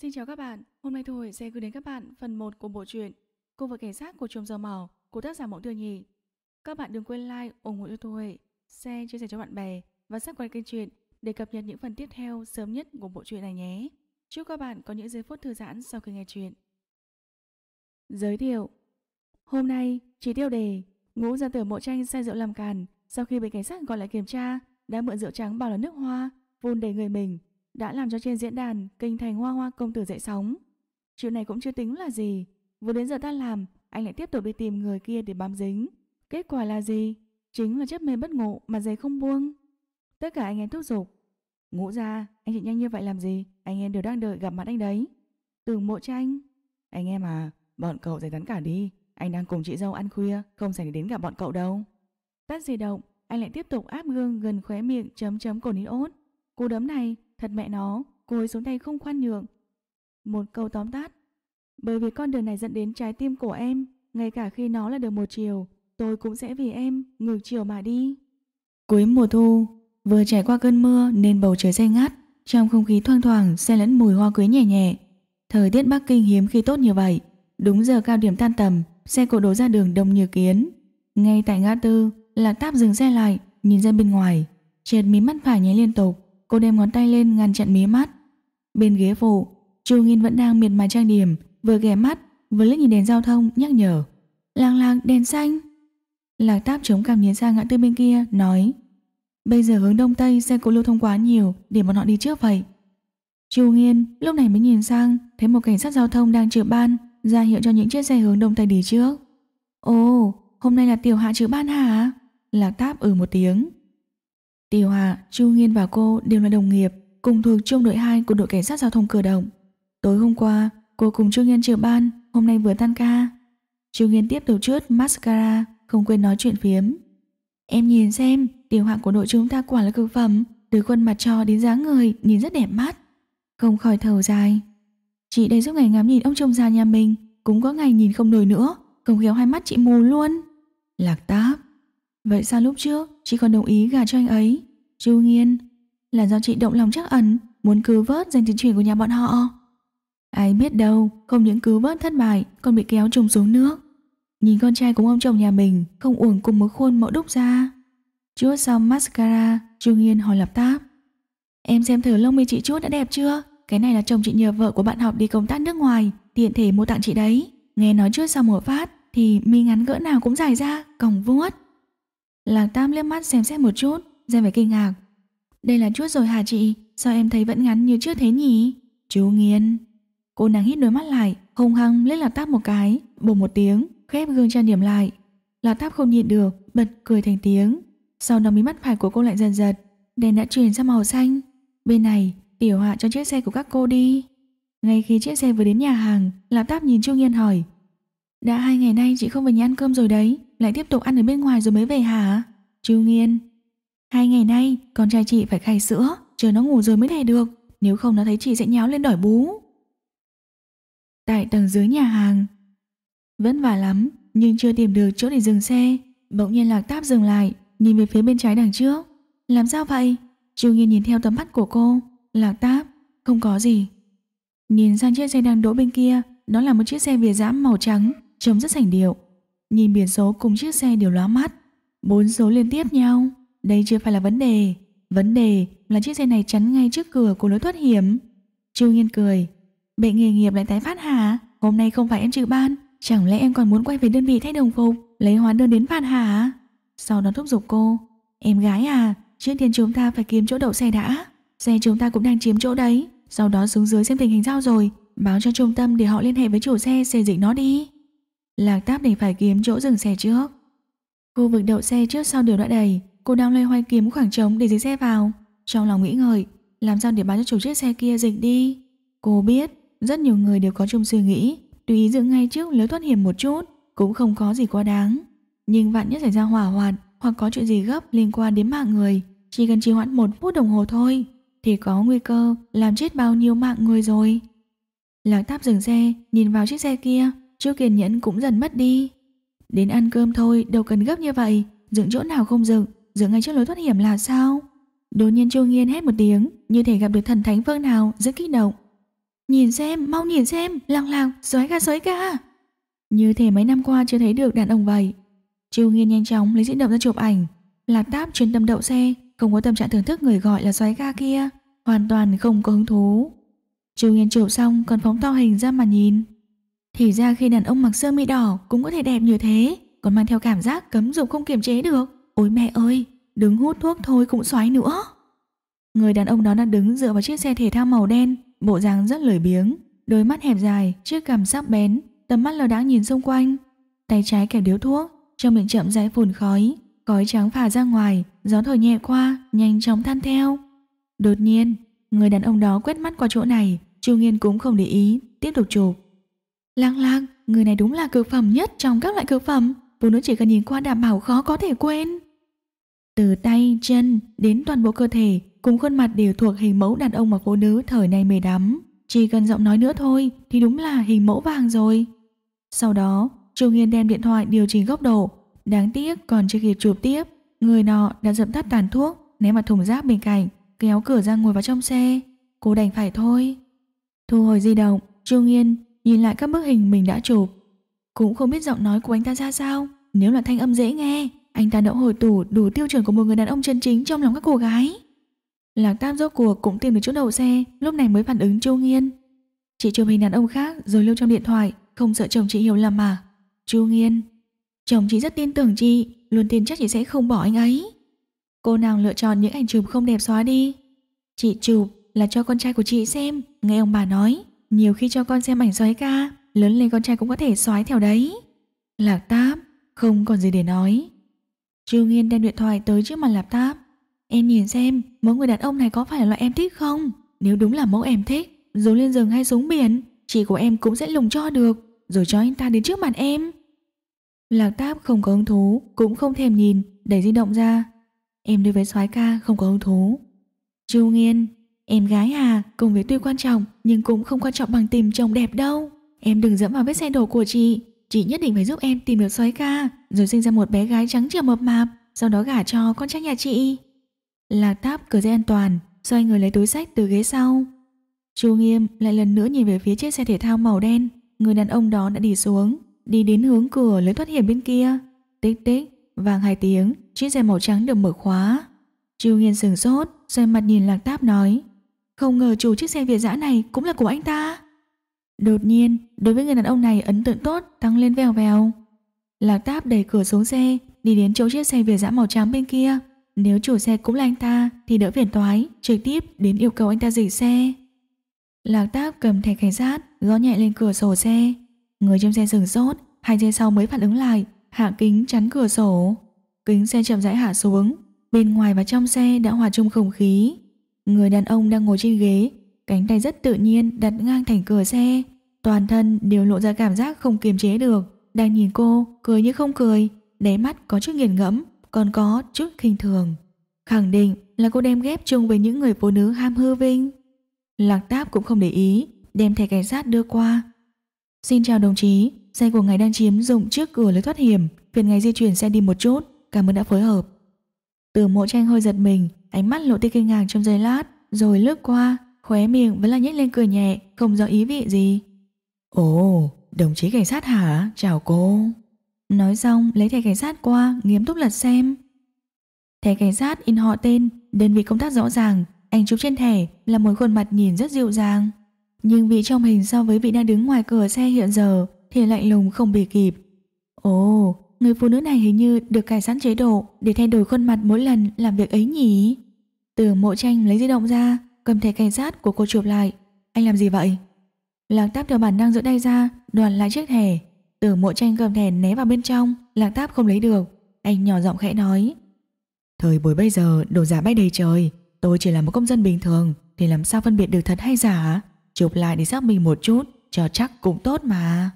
Xin chào các bạn, hôm nay Thu Hồi sẽ gửi đến các bạn phần 1 của bộ truyện Cô vợ cảnh sát của trường giờ màu của tác giả Mộng Tiêu Nhì. Các bạn đừng quên like, ủng hộ cho Thu share, chia sẻ cho bạn bè và subscribe kênh truyện để cập nhật những phần tiếp theo sớm nhất của bộ truyện này nhé. Chúc các bạn có những giây phút thư giãn sau khi nghe truyện. Giới thiệu Hôm nay, chỉ tiêu đề Ngũ gia tử mộ tranh say rượu làm càn Sau khi bị cảnh sát gọi lại kiểm tra Đã mượn rượu trắng bao là nước hoa Vun đầy người mình đã làm cho trên diễn đàn kinh thành hoa hoa công tử dậy sóng. Chuyện này cũng chưa tính là gì, vừa đến giờ ta làm, anh lại tiếp tục đi tìm người kia để bám dính. Kết quả là gì? Chính là chấp mê bất ngộ mà giấy không buông. Tất cả anh em thúc giục. Ngũ ra, anh chị nhanh như vậy làm gì? Anh em đều đang đợi gặp mặt anh đấy. Từ mộ tranh. Anh em à, bọn cậu giải tán cả đi. Anh đang cùng chị dâu ăn khuya, không dành đến gặp bọn cậu đâu. Tắt di động, anh lại tiếp tục áp gương gần khóe miệng chấm chấm cổ nín ốt. Cú đấm này thật mẹ nó, cô ấy xuống tay không khoan nhường. Một câu tóm tắt, bởi vì con đường này dẫn đến trái tim của em, ngay cả khi nó là đường một chiều, tôi cũng sẽ vì em ngược chiều mà đi. Cuối mùa thu, vừa trải qua cơn mưa nên bầu trời xanh ngắt, trong không khí thoang thoảng xen lẫn mùi hoa quế nhẹ nhẹ. Thời tiết Bắc Kinh hiếm khi tốt như vậy, đúng giờ cao điểm tan tầm, xe cộ đổ ra đường đông như kiến. Ngay tại ngã tư, Lạc Táp dừng xe lại, nhìn ra bên ngoài, chợt mí mắt phải nháy liên tục, cô đem ngón tay lên ngăn chặn mí mắt. Bên ghế phụ, Chu Nghiên vẫn đang miệt mài trang điểm, vừa ghé mắt, vừa liếc nhìn đèn giao thông nhắc nhở. Làng làng đèn xanh. Lạc táp chống cằm nhìn sang ngã tư bên kia, nói. Bây giờ hướng đông tây xe cộ lưu thông quá nhiều, để bọn họ đi trước vậy. Chu Nghiên lúc này mới nhìn sang, thấy một cảnh sát giao thông đang trực ban, ra hiệu cho những chiếc xe hướng đông tây đi trước. Ồ, hôm nay là tiểu hạ trực ban hả? Lạc táp ừ một tiếng. Tỷ Hòa, Chu Nghiên và cô đều là đồng nghiệp, cùng thuộc trung đội 2 của đội cảnh sát giao thông cửa động. Tối hôm qua, cô cùng Chu Nghiên trực ban, hôm nay vừa tan ca. Chu Nghiên tiếp tục trước mascara, không quên nói chuyện phiếm. Em nhìn xem, tiểu hạng của đội chúng ta quả là cực phẩm, từ khuôn mặt cho đến dáng người, nhìn rất đẹp mắt. Không khỏi thở dài. Chị đây giúp ngày ngắm nhìn ông chồng già nhà mình, cũng có ngày nhìn không nổi nữa, không khéo hai mắt chị mù luôn. Lạc táp, Vậy sao lúc trước chị còn đồng ý gả cho anh ấy? Chu Nghiên, là do chị động lòng chắc ẩn, muốn cứu vớt danh tiếng truyền của nhà bọn họ. Ai biết đâu, không những cứu vớt thất bại, còn bị kéo trùng xuống nước. Nhìn con trai cùng ông chồng nhà mình không uổng cùng một khuôn mẫu đúc ra. Chúa xong mascara, Chu Nghiên hỏi lập táp. Em xem thử lông mi chị chút đã đẹp chưa? Cái này là chồng chị nhờ vợ của bạn học đi công tác nước ngoài, tiện thể mua tặng chị đấy. Nghe nói trước sau mùa phát thì mi ngắn gỡ nào cũng dài ra, còng vuốt. Lạc Tam liếc mắt xem xét một chút, ra vẻ kinh ngạc. Đây là chút rồi hả chị? Sao em thấy vẫn ngắn như trước thế nhỉ? Chú Nghiên. Cô nàng hít đôi mắt lại, hung hăng liếc Lạc Tam một cái, bùng một tiếng, khép gương trang điểm lại. Lạc Tam không nhịn được, bật cười thành tiếng. Sau đó mí mắt phải của cô lại dần dần. đèn đã chuyển sang màu xanh. Bên này, tiểu hạ cho chiếc xe của các cô đi. Ngay khi chiếc xe vừa đến nhà hàng, Lạc Tam nhìn Chu Nghiên hỏi. Đã hai ngày nay chị không về nhà ăn cơm rồi đấy, lại tiếp tục ăn ở bên ngoài rồi mới về hả? Chu Nghiên Hai ngày nay, con trai chị phải khai sữa, chờ nó ngủ rồi mới đẻ được, nếu không nó thấy chị sẽ nháo lên đòi bú. Tại tầng dưới nhà hàng Vất vả lắm, nhưng chưa tìm được chỗ để dừng xe. Bỗng nhiên lạc táp dừng lại, nhìn về phía bên trái đằng trước. Làm sao vậy? Chu Nghiên nhìn theo tấm mắt của cô. Lạc táp, không có gì. Nhìn sang chiếc xe đang đỗ bên kia, đó là một chiếc xe vỉa dã màu trắng, trông rất sành điệu. Nhìn biển số cùng chiếc xe đều lóa mắt Bốn số liên tiếp nhau Đây chưa phải là vấn đề Vấn đề là chiếc xe này chắn ngay trước cửa của lối thoát hiểm Chu Nghiên cười Bệnh nghề nghiệp lại tái phát hả Hôm nay không phải em trừ ban Chẳng lẽ em còn muốn quay về đơn vị thay đồng phục Lấy hóa đơn đến phạt hả Sau đó thúc giục cô Em gái à Trước tiên chúng ta phải kiếm chỗ đậu xe đã Xe chúng ta cũng đang chiếm chỗ đấy Sau đó xuống dưới xem tình hình sao rồi Báo cho trung tâm để họ liên hệ với chủ xe xây dịch nó đi Lạc Táp định phải kiếm chỗ dừng xe trước. Khu vực đậu xe trước sau đều đã đầy, cô đang loay hoay kiếm khoảng trống để dính xe vào. Trong lòng nghĩ ngợi, làm sao để bán cho chủ chiếc xe kia dịch đi. Cô biết, rất nhiều người đều có chung suy nghĩ, tùy ý dựng ngay trước lối thoát hiểm một chút, cũng không có gì quá đáng. Nhưng vạn nhất xảy ra hỏa hoạn hoặc có chuyện gì gấp liên quan đến mạng người, chỉ cần trì hoãn một phút đồng hồ thôi, thì có nguy cơ làm chết bao nhiêu mạng người rồi. Lạc táp dừng xe, nhìn vào chiếc xe kia, Chú kiên nhẫn cũng dần mất đi Đến ăn cơm thôi đâu cần gấp như vậy Dựng chỗ nào không dựng Dựng ngay trước lối thoát hiểm là sao Đột nhiên Chu Nghiên hét một tiếng Như thể gặp được thần thánh phương nào rất kích động Nhìn xem, mau nhìn xem Lòng lòng, xoáy ca xoáy ca Như thể mấy năm qua chưa thấy được đàn ông vậy Chu Nghiên nhanh chóng lấy diễn động ra chụp ảnh Lạp táp chuyên tâm đậu xe Không có tâm trạng thưởng thức người gọi là xoáy ca kia Hoàn toàn không có hứng thú Chu Nghiên chụp xong còn phóng to hình ra mà nhìn thì ra khi đàn ông mặc sơ mi đỏ cũng có thể đẹp như thế Còn mang theo cảm giác cấm dục không kiềm chế được Ôi mẹ ơi, đứng hút thuốc thôi cũng xoáy nữa Người đàn ông đó đang đứng dựa vào chiếc xe thể thao màu đen Bộ dáng rất lười biếng Đôi mắt hẹp dài, chiếc cằm sắc bén Tầm mắt lờ đãng nhìn xung quanh Tay trái kẻ điếu thuốc Trong miệng chậm rãi phun khói Khói trắng phả ra ngoài, gió thổi nhẹ qua Nhanh chóng than theo Đột nhiên, người đàn ông đó quét mắt qua chỗ này Chu Nghiên cũng không để ý Tiếp tục chụp lăng lăng người này đúng là cực phẩm nhất trong các loại cực phẩm, phụ nữ chỉ cần nhìn qua đảm bảo khó có thể quên. Từ tay, chân đến toàn bộ cơ thể, cùng khuôn mặt đều thuộc hình mẫu đàn ông và phụ nữ thời nay mê đắm. Chỉ cần giọng nói nữa thôi thì đúng là hình mẫu vàng rồi. Sau đó, Trung Yên đem điện thoại điều chỉnh góc độ. Đáng tiếc còn chưa kịp chụp tiếp, người nọ đã dập tắt tàn thuốc, ném vào thùng rác bên cạnh, kéo cửa ra ngồi vào trong xe. Cô đành phải thôi. Thu hồi di động, Trung Yên nhìn lại các bức hình mình đã chụp. Cũng không biết giọng nói của anh ta ra sao, nếu là thanh âm dễ nghe, anh ta đã hồi tủ đủ tiêu chuẩn của một người đàn ông chân chính trong lòng các cô gái. Lạc tam rốt cuộc cũng tìm được chỗ đậu xe, lúc này mới phản ứng Chu Nghiên. Chị chụp hình đàn ông khác rồi lưu trong điện thoại, không sợ chồng chị hiểu lầm mà. Chu Nghiên, chồng chị rất tin tưởng chị, luôn tin chắc chị sẽ không bỏ anh ấy. Cô nàng lựa chọn những ảnh chụp không đẹp xóa đi. Chị chụp là cho con trai của chị xem, nghe ông bà nói, nhiều khi cho con xem ảnh xoáy ca Lớn lên con trai cũng có thể xoáy theo đấy Lạc táp Không còn gì để nói chu Nghiên đem điện thoại tới trước mặt lạc táp Em nhìn xem mẫu người đàn ông này có phải là loại em thích không Nếu đúng là mẫu em thích Dù lên rừng hay xuống biển Chị của em cũng sẽ lùng cho được Rồi cho anh ta đến trước mặt em Lạc táp không có hứng thú Cũng không thèm nhìn Đẩy di động ra Em đối với soái ca không có hứng thú Chu Nghiên Em gái à, cùng với tuy quan trọng nhưng cũng không quan trọng bằng tìm chồng đẹp đâu. Em đừng dẫm vào vết xe đổ của chị. Chị nhất định phải giúp em tìm được soái ca rồi sinh ra một bé gái trắng trẻo mập mạp sau đó gả cho con trai nhà chị. Lạc táp cởi dây an toàn xoay người lấy túi sách từ ghế sau. Chu Nghiêm lại lần nữa nhìn về phía chiếc xe thể thao màu đen. Người đàn ông đó đã đi xuống đi đến hướng cửa lưới thoát hiểm bên kia. Tích tích, vàng hai tiếng, chiếc xe màu trắng được mở khóa. Chu nghiêm sừng sốt, xoay mặt nhìn Lạc Táp nói không ngờ chủ chiếc xe Việt dã này cũng là của anh ta. Đột nhiên, đối với người đàn ông này ấn tượng tốt tăng lên vèo vèo. Lạc táp đẩy cửa xuống xe, đi đến chỗ chiếc xe Việt dã màu trắng bên kia. Nếu chủ xe cũng là anh ta thì đỡ phiền toái, trực tiếp đến yêu cầu anh ta dừng xe. Lạc táp cầm thẻ cảnh sát, gõ nhẹ lên cửa sổ xe. Người trong xe dừng sốt, hai giây sau mới phản ứng lại, hạ kính chắn cửa sổ. Kính xe chậm rãi hạ xuống, bên ngoài và trong xe đã hòa chung không khí. Người đàn ông đang ngồi trên ghế, cánh tay rất tự nhiên đặt ngang thành cửa xe. Toàn thân đều lộ ra cảm giác không kiềm chế được, đang nhìn cô, cười như không cười, đáy mắt có chút nghiền ngẫm, còn có chút khinh thường. Khẳng định là cô đem ghép chung với những người phụ nữ ham hư vinh. Lạc táp cũng không để ý, đem thẻ cảnh sát đưa qua. Xin chào đồng chí, xe của ngài đang chiếm dụng trước cửa lối thoát hiểm, phiền ngài di chuyển xe đi một chút, cảm ơn đã phối hợp. Từ mộ tranh hơi giật mình, ánh mắt lộ tia kinh ngạc trong giây lát, rồi lướt qua, khóe miệng vẫn là nhếch lên cười nhẹ, không rõ ý vị gì. Ồ, đồng chí cảnh sát hả? Chào cô. Nói xong, lấy thẻ cảnh sát qua, nghiêm túc lật xem. Thẻ cảnh sát in họ tên, đơn vị công tác rõ ràng, Anh chụp trên thẻ là một khuôn mặt nhìn rất dịu dàng. Nhưng vị trong hình so với vị đang đứng ngoài cửa xe hiện giờ thì lạnh lùng không bì kịp. Ồ, Người phụ nữ này hình như được cải sẵn chế độ để thay đổi khuôn mặt mỗi lần làm việc ấy nhỉ? Từ mộ tranh lấy di động ra, cầm thẻ cảnh sát của cô chụp lại. Anh làm gì vậy? Lạc táp theo bản năng giữa tay ra, đoàn lại chiếc thẻ. Từ mộ tranh cầm thẻ né vào bên trong, lạc táp không lấy được. Anh nhỏ giọng khẽ nói. Thời buổi bây giờ, đồ giả bay đầy trời. Tôi chỉ là một công dân bình thường, thì làm sao phân biệt được thật hay giả? Chụp lại để xác minh một chút, cho chắc cũng tốt mà.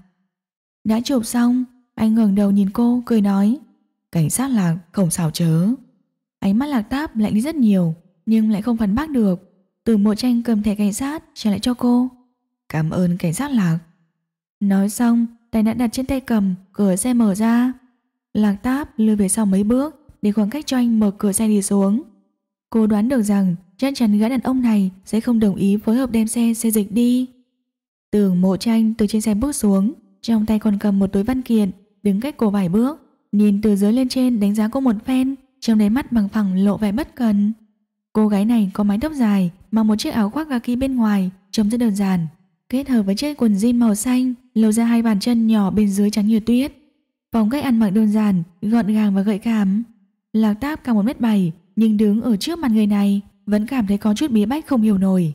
Đã chụp xong, anh ngẩng đầu nhìn cô cười nói Cảnh sát là không xảo chớ Ánh mắt lạc táp lạnh đi rất nhiều Nhưng lại không phản bác được Từ mộ tranh cầm thẻ cảnh sát trả lại cho cô Cảm ơn cảnh sát lạc Nói xong tay đã đặt trên tay cầm Cửa xe mở ra Lạc táp lùi về sau mấy bước Để khoảng cách cho anh mở cửa xe đi xuống Cô đoán được rằng chắc chắn gã đàn ông này Sẽ không đồng ý phối hợp đem xe xe dịch đi Tường mộ tranh từ trên xe bước xuống Trong tay còn cầm một túi văn kiện đứng cách cô vài bước, nhìn từ dưới lên trên đánh giá cô một phen, trong đáy mắt bằng phẳng lộ vẻ bất cần. Cô gái này có mái tóc dài, mặc một chiếc áo khoác kaki bên ngoài, trông rất đơn giản, kết hợp với chiếc quần jean màu xanh, lộ ra hai bàn chân nhỏ bên dưới trắng như tuyết. Phong cách ăn mặc đơn giản, gọn gàng và gợi cảm. Lạc Táp cao một mét bảy, nhưng đứng ở trước mặt người này vẫn cảm thấy có chút bí bách không hiểu nổi.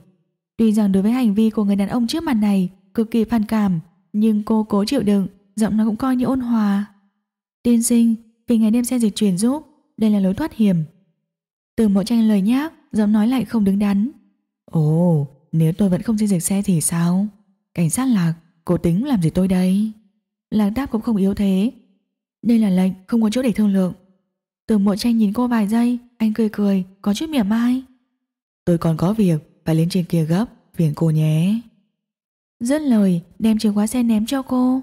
Tuy rằng đối với hành vi của người đàn ông trước mặt này cực kỳ phản cảm, nhưng cô cố chịu đựng, giọng nó cũng coi như ôn hòa. Tiên sinh, vì ngày đêm xe dịch chuyển giúp, đây là lối thoát hiểm. Từ mộ tranh lời nhác, giọng nói lại không đứng đắn. Ồ, nếu tôi vẫn không xin dịch xe thì sao? Cảnh sát Lạc, cố tính làm gì tôi đây? Lạc đáp cũng không yếu thế. Đây là lệnh, không có chỗ để thương lượng. Từ mộ tranh nhìn cô vài giây, anh cười cười, có chút mỉa mai. Tôi còn có việc, phải lên trên kia gấp, phiền cô nhé. Dứt lời, đem chìa khóa xe ném cho cô.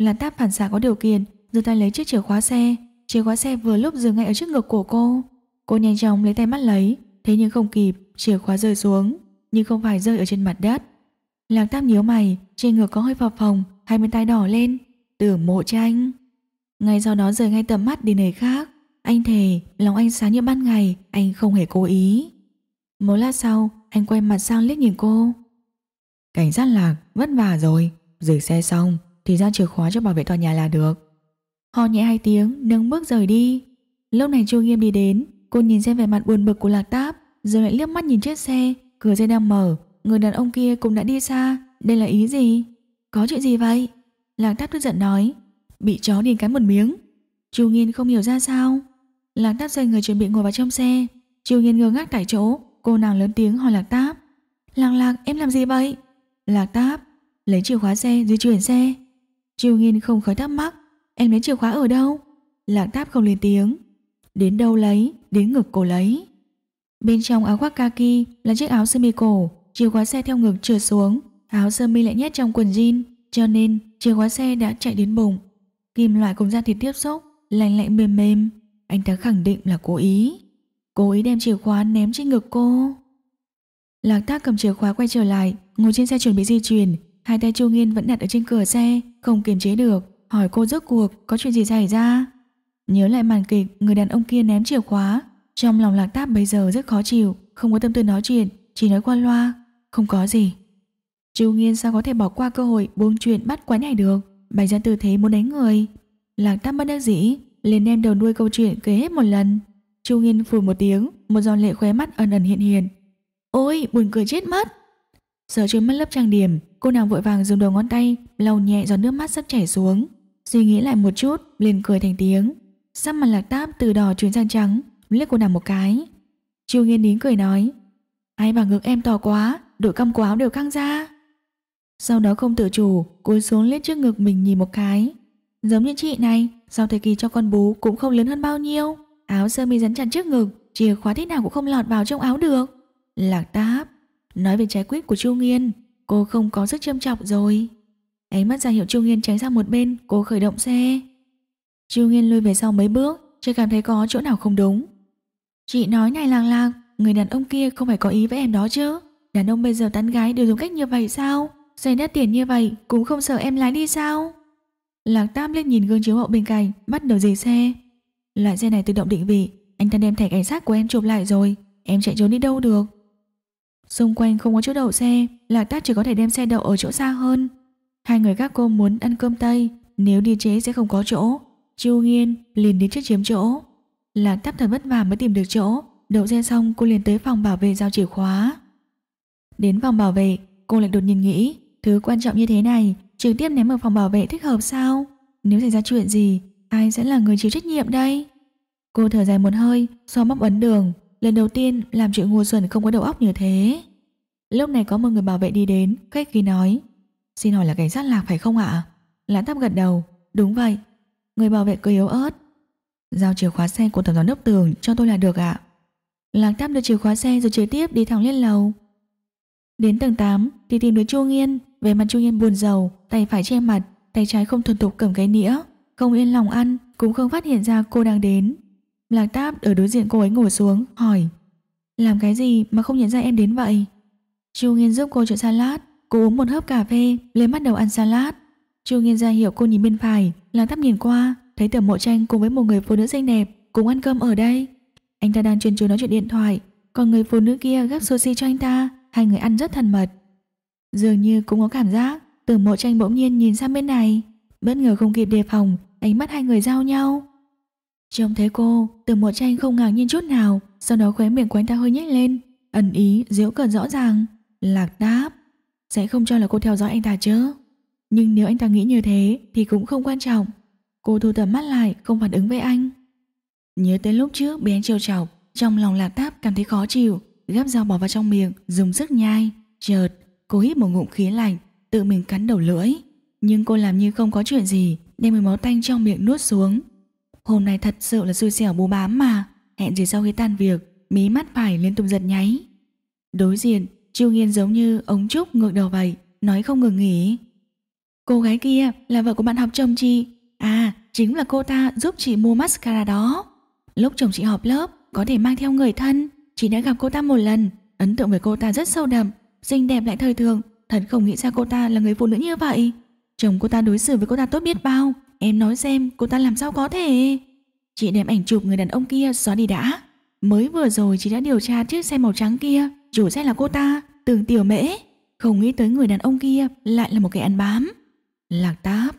Lan táp phản xạ có điều kiện, giơ tay lấy chiếc chìa khóa xe, chìa khóa xe vừa lúc dừng ngay ở trước ngực của cô. Cô nhanh chóng lấy tay mắt lấy, thế nhưng không kịp, chìa khóa rơi xuống, nhưng không phải rơi ở trên mặt đất. Lan Tam nhíu mày, trên ngực có hơi phập phồng, hai bên tai đỏ lên, tưởng mộ tranh. Ngay sau đó rời ngay tầm mắt đi nơi khác, anh thề, lòng anh sáng như ban ngày, anh không hề cố ý. Một lát sau, anh quay mặt sang liếc nhìn cô. Cảnh sát lạc, vất vả rồi, rời xe xong, thì giao chìa khóa cho bảo vệ tòa nhà là được. Họ nhẹ hai tiếng, nâng bước rời đi. Lúc này Chu Nghiêm đi đến, cô nhìn xem vẻ mặt buồn bực của Lạc Táp, rồi lại liếc mắt nhìn chiếc xe, cửa xe đang mở, người đàn ông kia cũng đã đi xa, đây là ý gì? Có chuyện gì vậy? Lạc Táp tức giận nói, bị chó điên cắn một miếng. Chu Nghiên không hiểu ra sao. Lạc Táp xoay người chuẩn bị ngồi vào trong xe, Chu Nghiên ngơ ngác tại chỗ, cô nàng lớn tiếng hỏi Lạc Táp, "Lạc Lạc, em làm gì vậy?" Lạc Táp lấy chìa khóa xe di chuyển xe, Triều Nghiên không khỏi thắc mắc, em lấy chìa khóa ở đâu? Lạc táp không lên tiếng. Đến đâu lấy, đến ngực cổ lấy. Bên trong áo khoác kaki là chiếc áo sơ mi cổ, chìa khóa xe theo ngực trượt xuống, áo sơ mi lại nhét trong quần jean, cho nên chìa khóa xe đã chạy đến bụng. Kim loại cùng da thịt tiếp xúc, lành lạnh mềm mềm, anh ta khẳng định là cố ý. Cố ý đem chìa khóa ném trên ngực cô. Lạc Thác cầm chìa khóa quay trở lại, ngồi trên xe chuẩn bị di chuyển, hai tay Chu Nghiên vẫn đặt ở trên cửa xe, không kiềm chế được, hỏi cô rốt cuộc có chuyện gì xảy ra. Nhớ lại màn kịch, người đàn ông kia ném chìa khóa, trong lòng Lạc Táp bây giờ rất khó chịu, không có tâm tư nói chuyện, chỉ nói qua loa, không có gì. Chu Nghiên sao có thể bỏ qua cơ hội buông chuyện bắt quái này được, bày ra tư thế muốn đánh người. Lạc Táp bất đắc dĩ, liền đem đầu đuôi câu chuyện kể hết một lần. Chu Nghiên phủi một tiếng, một giòn lệ khóe mắt ẩn ẩn hiện hiện. Ôi, buồn cười chết mất. Sở chưa mất lớp trang điểm, Cô nàng vội vàng dùng đầu ngón tay lau nhẹ giọt nước mắt sắp chảy xuống. Suy nghĩ lại một chút, liền cười thành tiếng. Sắc mặt lạc táp từ đỏ chuyển sang trắng, liếc cô nàng một cái. Chiêu nghiên nín cười nói, ai bảo ngực em to quá, đội căm áo đều căng ra. Sau đó không tự chủ, cúi xuống liếc trước ngực mình nhìn một cái. Giống như chị này, sau thời kỳ cho con bú cũng không lớn hơn bao nhiêu. Áo sơ mi dán chặt trước ngực, chìa khóa thế nào cũng không lọt vào trong áo được. Lạc táp, nói về trái quyết của Chu Nghiên, cô không có sức châm chọc rồi. Ánh mắt ra hiệu Chu Nghiên tránh sang một bên, cô khởi động xe. Chu Nghiên lùi về sau mấy bước, chưa cảm thấy có chỗ nào không đúng. Chị nói này làng làng, người đàn ông kia không phải có ý với em đó chứ. Đàn ông bây giờ tán gái đều dùng cách như vậy sao? Giày đất tiền như vậy cũng không sợ em lái đi sao? Lạc Tam lên nhìn gương chiếu hậu bên cạnh, bắt đầu dì xe. Loại xe này tự động định vị, anh ta đem thẻ cảnh sát của em chụp lại rồi, em chạy trốn đi đâu được? Xung quanh không có chỗ đậu xe, Lạc Đắc chỉ có thể đem xe đậu ở chỗ xa hơn. Hai người các cô muốn ăn cơm Tây, nếu đi chế sẽ không có chỗ. Chu Nghiên liền đến trước chiếm chỗ. Lạc Đắc thật vất vả mới tìm được chỗ, đậu xe xong cô liền tới phòng bảo vệ giao chìa khóa. Đến phòng bảo vệ, cô lại đột nhiên nghĩ, thứ quan trọng như thế này, trực tiếp ném ở phòng bảo vệ thích hợp sao? Nếu xảy ra chuyện gì, ai sẽ là người chịu trách nhiệm đây? Cô thở dài một hơi, xoa so móc ấn đường, Lần đầu tiên làm chuyện ngu xuẩn không có đầu óc như thế Lúc này có một người bảo vệ đi đến Khách khi nói Xin hỏi là cảnh sát lạc phải không ạ Lãn thắp gật đầu Đúng vậy Người bảo vệ cười yếu ớt Giao chìa khóa xe của tổng giám đốc tường cho tôi là được ạ Lãn thắp đưa chìa khóa xe rồi trực tiếp đi thẳng lên lầu Đến tầng 8 thì tìm được Chu Nghiên Về mặt Chu Nghiên buồn rầu Tay phải che mặt Tay trái không thuần thục cầm cái nĩa Không yên lòng ăn Cũng không phát hiện ra cô đang đến Lạc Táp ở đối diện cô ấy ngồi xuống, hỏi Làm cái gì mà không nhận ra em đến vậy? Chu Nghiên giúp cô chọn salad, cô uống một hớp cà phê, lên bắt đầu ăn salad. Chu Nghiên ra hiểu cô nhìn bên phải, Lạc Táp nhìn qua, thấy Tiểu Mộ Tranh cùng với một người phụ nữ xinh đẹp cùng ăn cơm ở đây. Anh ta đang chuyên chú nói chuyện điện thoại, còn người phụ nữ kia gấp sushi cho anh ta, hai người ăn rất thân mật. Dường như cũng có cảm giác, Tiểu Mộ Tranh bỗng nhiên nhìn sang bên này, bất ngờ không kịp đề phòng, ánh mắt hai người giao nhau. Trông thấy cô, từ một tranh không ngạc nhiên chút nào, sau đó khóe miệng của anh ta hơi nhếch lên, ẩn ý, diễu cợt rõ ràng. Lạc đáp, sẽ không cho là cô theo dõi anh ta chứ. Nhưng nếu anh ta nghĩ như thế thì cũng không quan trọng. Cô thu tầm mắt lại, không phản ứng với anh. Nhớ tới lúc trước bị anh trêu chọc, trong lòng lạc đáp cảm thấy khó chịu, gắp dao bỏ vào trong miệng, dùng sức nhai. Chợt, cô hít một ngụm khí lạnh, tự mình cắn đầu lưỡi. Nhưng cô làm như không có chuyện gì, đem một máu tanh trong miệng nuốt xuống, Hôm nay thật sự là xui xẻo bú bám mà Hẹn gì sau khi tan việc Mí mắt phải liên tục giật nháy Đối diện Chiêu nghiên giống như ống trúc ngược đầu vậy Nói không ngừng nghỉ Cô gái kia là vợ của bạn học chồng chị À chính là cô ta giúp chị mua mascara đó Lúc chồng chị họp lớp Có thể mang theo người thân Chị đã gặp cô ta một lần Ấn tượng về cô ta rất sâu đậm Xinh đẹp lại thời thường Thật không nghĩ ra cô ta là người phụ nữ như vậy Chồng cô ta đối xử với cô ta tốt biết bao Em nói xem cô ta làm sao có thể Chị đem ảnh chụp người đàn ông kia xóa đi đã Mới vừa rồi chị đã điều tra chiếc xe màu trắng kia Chủ xe là cô ta Tường tiểu mễ Không nghĩ tới người đàn ông kia lại là một kẻ ăn bám Lạc táp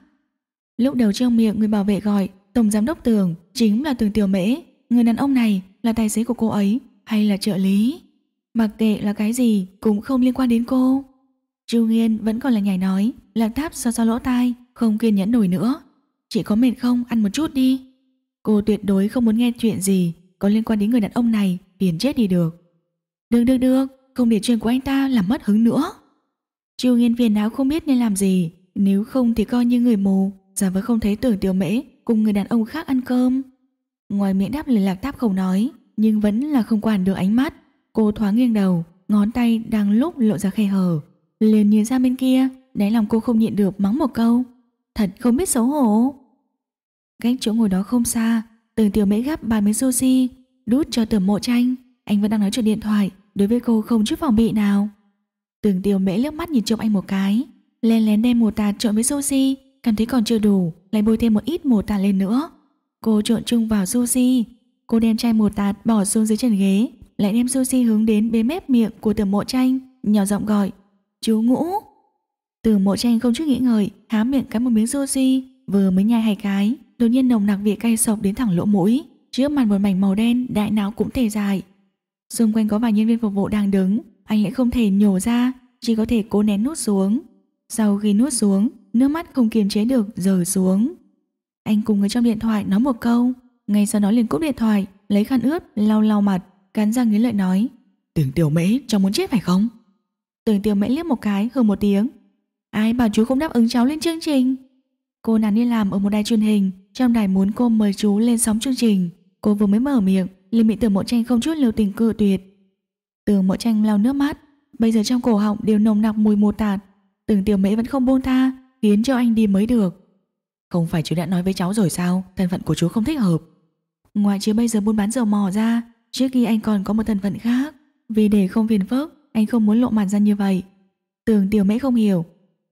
Lúc đầu trong miệng người bảo vệ gọi Tổng giám đốc tường chính là tường tiểu mễ Người đàn ông này là tài xế của cô ấy Hay là trợ lý Mặc kệ là cái gì cũng không liên quan đến cô Chu Nghiên vẫn còn là nhảy nói Lạc táp so so lỗ tai Không kiên nhẫn nổi nữa Chị có mệt không, ăn một chút đi. Cô tuyệt đối không muốn nghe chuyện gì có liên quan đến người đàn ông này, phiền chết đi được. Được được được, không để chuyện của anh ta làm mất hứng nữa. chiều nghiên phiền não không biết nên làm gì, nếu không thì coi như người mù, giả vờ không thấy tưởng tiểu mễ cùng người đàn ông khác ăn cơm. Ngoài miệng đáp lời lạc táp không nói, nhưng vẫn là không quản được ánh mắt. Cô thoáng nghiêng đầu, ngón tay đang lúc lộ ra khe hở. Liền nhìn ra bên kia, đáy lòng cô không nhịn được mắng một câu. Thật không biết xấu hổ. Cách chỗ ngồi đó không xa, từng tiểu mễ gấp bàn miếng sushi, đút cho tưởng mộ tranh. Anh vẫn đang nói chuyện điện thoại, đối với cô không chút phòng bị nào. Tưởng tiểu mễ liếc mắt nhìn trộm anh một cái, lén lén đem một tạt trộn với sushi, cảm thấy còn chưa đủ, lại bôi thêm một ít mù tạt lên nữa. Cô trộn chung vào sushi, cô đem chai mù tạt bỏ xuống dưới chân ghế, lại đem sushi hướng đến bế mép miệng của tưởng mộ tranh, nhỏ giọng gọi, chú ngũ. Tưởng mộ tranh không chút nghĩ ngợi, há miệng cắn một miếng sushi, vừa mới nhai hai cái, đột nhiên nồng nặc vị cay sộc đến thẳng lỗ mũi, trước mặt một mảnh màu đen, đại não cũng thể dài. Xung quanh có vài nhân viên phục vụ đang đứng, anh lại không thể nhổ ra, chỉ có thể cố nén nuốt xuống. Sau khi nuốt xuống, nước mắt không kiềm chế được rời xuống. Anh cùng người trong điện thoại nói một câu, ngay sau đó liền cúp điện thoại, lấy khăn ướt lau lau mặt, cắn răng nghiến lợi nói: "Tưởng Tiểu Mễ, cháu muốn chết phải không?" Tưởng Tiểu Mễ liếc một cái, hừ một tiếng. "Ai bảo chú không đáp ứng cháu lên chương trình?" Cô nàng đi làm ở một đài truyền hình, trong đài muốn cô mời chú lên sóng chương trình. Cô vừa mới mở miệng, liền bị tưởng mộ tranh không chút lưu tình cự tuyệt. Tưởng mộ tranh lau nước mắt, bây giờ trong cổ họng đều nồng nặc mùi mù tạt. Tưởng tiểu mễ vẫn không buông tha, khiến cho anh đi mới được. Không phải chú đã nói với cháu rồi sao, thân phận của chú không thích hợp. Ngoài chứ bây giờ buôn bán dầu mò ra, trước khi anh còn có một thân phận khác. Vì để không phiền phức, anh không muốn lộ mặt ra như vậy. Tưởng tiểu mễ không hiểu,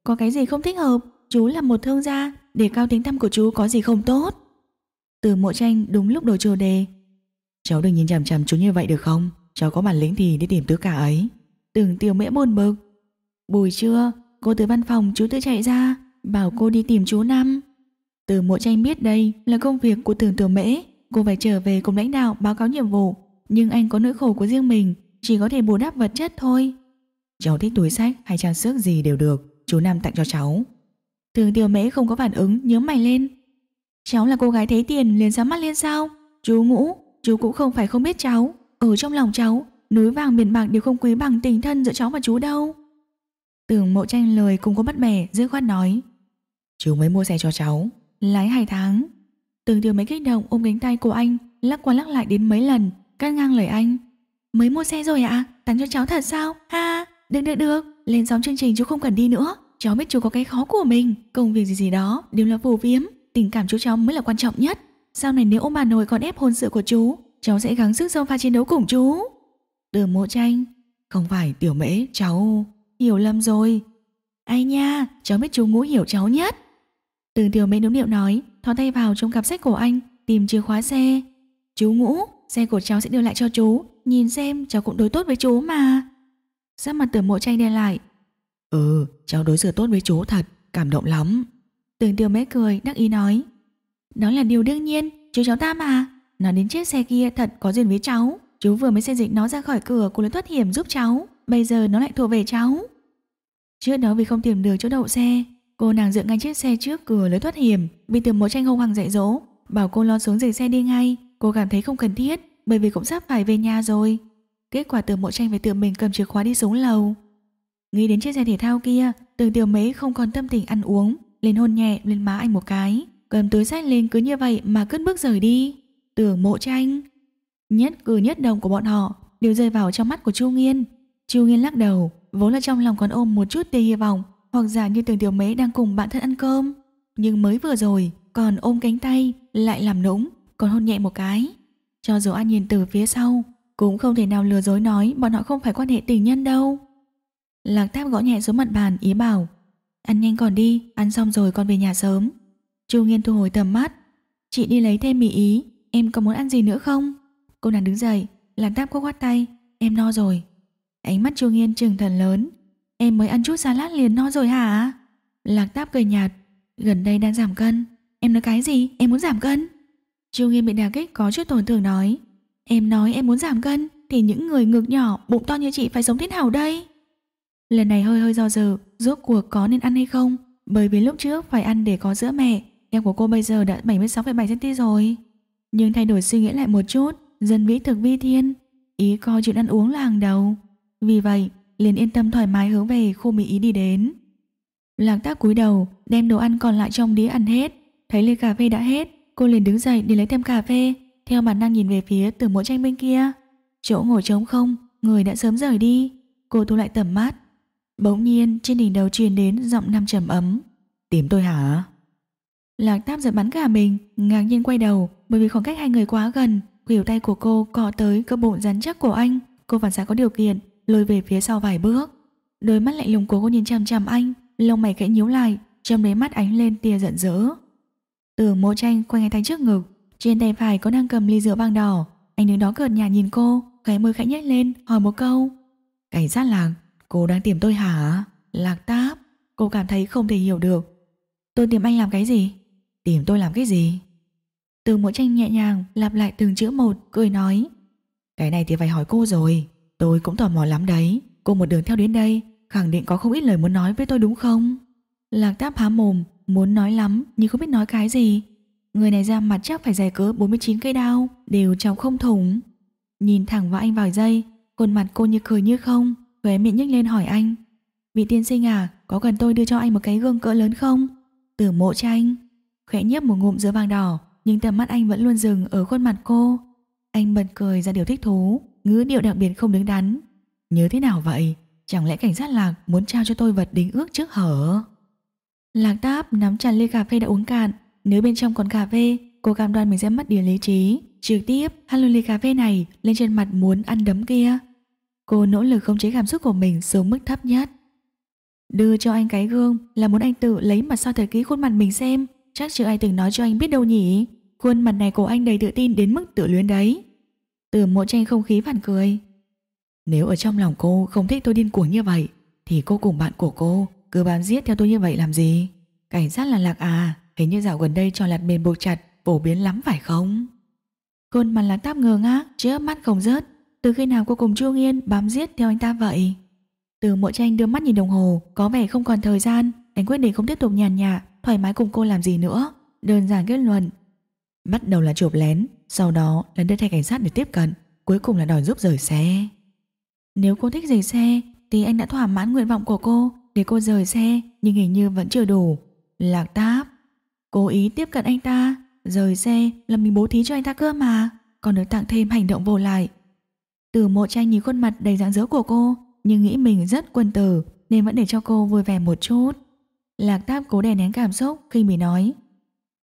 có cái gì không thích hợp, chú là một thương gia, để cao tính tăm của chú có gì không tốt. Từ mộ tranh đúng lúc đổi chủ đề. Cháu đừng nhìn chằm chằm chú như vậy được không? Cháu có bản lĩnh thì đi tìm tứ cả ấy. Từng tiểu mễ buồn bực. Buổi trưa, cô từ văn phòng chú tự chạy ra, bảo cô đi tìm chú Năm. Từ mộ tranh biết đây là công việc của tưởng tiểu mễ, cô phải trở về cùng lãnh đạo báo cáo nhiệm vụ. Nhưng anh có nỗi khổ của riêng mình, chỉ có thể bù đắp vật chất thôi. Cháu thích túi sách hay trang sức gì đều được, chú Nam tặng cho cháu, Thường tiểu mễ không có phản ứng nhớ mày lên Cháu là cô gái thấy tiền liền dám mắt lên sao Chú ngũ Chú cũng không phải không biết cháu Ở trong lòng cháu Núi vàng biển bạc đều không quý bằng tình thân giữa cháu và chú đâu Tưởng mộ tranh lời cũng có bất bẻ Dứt khoát nói Chú mới mua xe cho cháu Lái hai tháng Tưởng tiểu mễ kích động ôm cánh tay của anh Lắc qua lắc lại đến mấy lần Cắt ngang lời anh Mới mua xe rồi ạ à? Tặng cho cháu thật sao Ha được được được Lên sóng chương trình chú không cần đi nữa cháu biết chú có cái khó của mình, công việc gì gì đó đều là phù phiếm, tình cảm chú cháu mới là quan trọng nhất. Sau này nếu ông bà nội còn ép hôn sự của chú, cháu sẽ gắng sức giao pha chiến đấu cùng chú. Đường mộ tranh, không phải tiểu mễ, cháu hiểu lầm rồi. Ai nha, cháu biết chú ngũ hiểu cháu nhất. Từ tiểu mễ đúng điệu nói, thò tay vào trong cặp sách của anh, tìm chìa khóa xe. Chú ngũ, xe của cháu sẽ đưa lại cho chú, nhìn xem cháu cũng đối tốt với chú mà. Sắc mặt tử mộ tranh đen lại, Ừ, cháu đối xử tốt với chú thật, cảm động lắm. Tường tiêu mé cười, đắc ý nói. Đó là điều đương nhiên, chú cháu ta mà. Nó đến chiếc xe kia thật có duyên với cháu. Chú vừa mới xây dịch nó ra khỏi cửa của lối thoát hiểm giúp cháu. Bây giờ nó lại thuộc về cháu. Trước đó vì không tìm được chỗ đậu xe, cô nàng dựng ngay chiếc xe trước cửa lối thoát hiểm bị từ một tranh hung hoàng dạy dỗ. Bảo cô lo xuống dừng xe đi ngay, cô cảm thấy không cần thiết bởi vì cũng sắp phải về nhà rồi. Kết quả từ mộ tranh về tự mình cầm chìa khóa đi xuống lầu Nghĩ đến chiếc xe thể thao kia, từ tiểu mấy không còn tâm tình ăn uống, lên hôn nhẹ lên má anh một cái, cầm túi sách lên cứ như vậy mà cất bước rời đi. Tưởng mộ tranh, nhất cử nhất động của bọn họ đều rơi vào trong mắt của Chu Nghiên. Chu Nghiên lắc đầu, vốn là trong lòng còn ôm một chút tia hy vọng, hoặc giả như tưởng tiểu mấy đang cùng bạn thân ăn cơm. Nhưng mới vừa rồi, còn ôm cánh tay, lại làm nũng, còn hôn nhẹ một cái. Cho dù anh nhìn từ phía sau, cũng không thể nào lừa dối nói bọn họ không phải quan hệ tình nhân đâu. Lạc Tháp gõ nhẹ xuống mặt bàn ý bảo Ăn nhanh còn đi, ăn xong rồi con về nhà sớm Chu Nghiên thu hồi tầm mắt Chị đi lấy thêm mì ý Em có muốn ăn gì nữa không Cô nàng đứng dậy, Lạc Tháp có khoát tay Em no rồi Ánh mắt Chu Nghiên trừng thần lớn Em mới ăn chút salad liền no rồi hả Lạc Tháp cười nhạt Gần đây đang giảm cân Em nói cái gì, em muốn giảm cân Chu Nghiên bị đà kích có chút tổn thương nói Em nói em muốn giảm cân Thì những người ngực nhỏ, bụng to như chị phải sống thế nào đây Lần này hơi hơi do dự, rốt cuộc có nên ăn hay không? Bởi vì lúc trước phải ăn để có sữa mẹ, em của cô bây giờ đã 76,7cm rồi. Nhưng thay đổi suy nghĩ lại một chút, dân vĩ thực vi thiên, ý coi chuyện ăn uống là hàng đầu. Vì vậy, liền yên tâm thoải mái hướng về khu mỹ ý đi đến. Lạc tác cúi đầu, đem đồ ăn còn lại trong đĩa ăn hết. Thấy ly cà phê đã hết, cô liền đứng dậy đi lấy thêm cà phê, theo bản năng nhìn về phía từ mỗi tranh bên kia. Chỗ ngồi trống không, người đã sớm rời đi. Cô thu lại tầm mắt, Bỗng nhiên trên đỉnh đầu truyền đến giọng nam trầm ấm. Tìm tôi hả? Lạc Tam giật bắn cả mình, ngạc nhiên quay đầu bởi vì khoảng cách hai người quá gần. Khuỷu tay của cô cọ tới cơ bụng rắn chắc của anh. Cô phản xạ có điều kiện, lùi về phía sau vài bước. Đôi mắt lạnh lùng của cô nhìn chằm chằm anh, lông mày khẽ nhíu lại, trong đấy mắt ánh lên tia giận dữ. Tưởng mộ tranh quay ngay tay trước ngực, trên tay phải có đang cầm ly rượu vang đỏ. Anh đứng đó cợt nhà nhìn cô, khẽ môi khẽ nhếch lên, hỏi một câu. Cảnh sát làng, Cô đang tìm tôi hả? Lạc táp, cô cảm thấy không thể hiểu được. Tôi tìm anh làm cái gì? Tìm tôi làm cái gì? Từ mỗi tranh nhẹ nhàng lặp lại từng chữ một, cười nói. Cái này thì phải hỏi cô rồi, tôi cũng tò mò lắm đấy. Cô một đường theo đến đây, khẳng định có không ít lời muốn nói với tôi đúng không? Lạc táp há mồm, muốn nói lắm nhưng không biết nói cái gì. Người này ra mặt chắc phải dài cỡ 49 cây đao, đều trong không thủng. Nhìn thẳng vào anh vài giây, khuôn mặt cô như cười như không, Khóe miệng nhếch lên hỏi anh Vị tiên sinh à Có cần tôi đưa cho anh một cái gương cỡ lớn không Tử mộ cho anh Khẽ nhấp một ngụm giữa vàng đỏ Nhưng tầm mắt anh vẫn luôn dừng ở khuôn mặt cô Anh bật cười ra điều thích thú Ngữ điệu đặc biệt không đứng đắn Nhớ thế nào vậy Chẳng lẽ cảnh sát lạc muốn trao cho tôi vật đính ước trước hở Lạc táp nắm chặt ly cà phê đã uống cạn Nếu bên trong còn cà phê Cô cam đoan mình sẽ mất điều lý trí Trực tiếp hắn luôn ly cà phê này lên trên mặt muốn ăn đấm kia Cô nỗ lực không chế cảm xúc của mình xuống mức thấp nhất. Đưa cho anh cái gương là muốn anh tự lấy mặt soi thời kỹ khuôn mặt mình xem. Chắc chưa ai từng nói cho anh biết đâu nhỉ. Khuôn mặt này của anh đầy tự tin đến mức tự luyến đấy. Từ mộ tranh không khí phản cười. Nếu ở trong lòng cô không thích tôi điên cuồng như vậy, thì cô cùng bạn của cô cứ bám giết theo tôi như vậy làm gì? Cảnh sát là lạc à, hình như dạo gần đây cho lặt mềm buộc chặt, phổ biến lắm phải không? Khuôn mặt là táp ngơ ngác, chớp mắt không rớt, từ khi nào cô cùng Trương Yên bám giết theo anh ta vậy? Từ mỗi tranh đưa mắt nhìn đồng hồ, có vẻ không còn thời gian, anh quyết định không tiếp tục nhàn nhạ, thoải mái cùng cô làm gì nữa. Đơn giản kết luận. Bắt đầu là chụp lén, sau đó là đưa thay cảnh sát để tiếp cận, cuối cùng là đòi giúp rời xe. Nếu cô thích rời xe, thì anh đã thỏa mãn nguyện vọng của cô để cô rời xe, nhưng hình như vẫn chưa đủ. Lạc táp. Cố ý tiếp cận anh ta, rời xe là mình bố thí cho anh ta cơ mà, còn được tặng thêm hành động vô lại từ mộ tranh nhìn khuôn mặt đầy rạng rỡ của cô Nhưng nghĩ mình rất quân tử Nên vẫn để cho cô vui vẻ một chút Lạc táp cố đè nén cảm xúc khi mỉ nói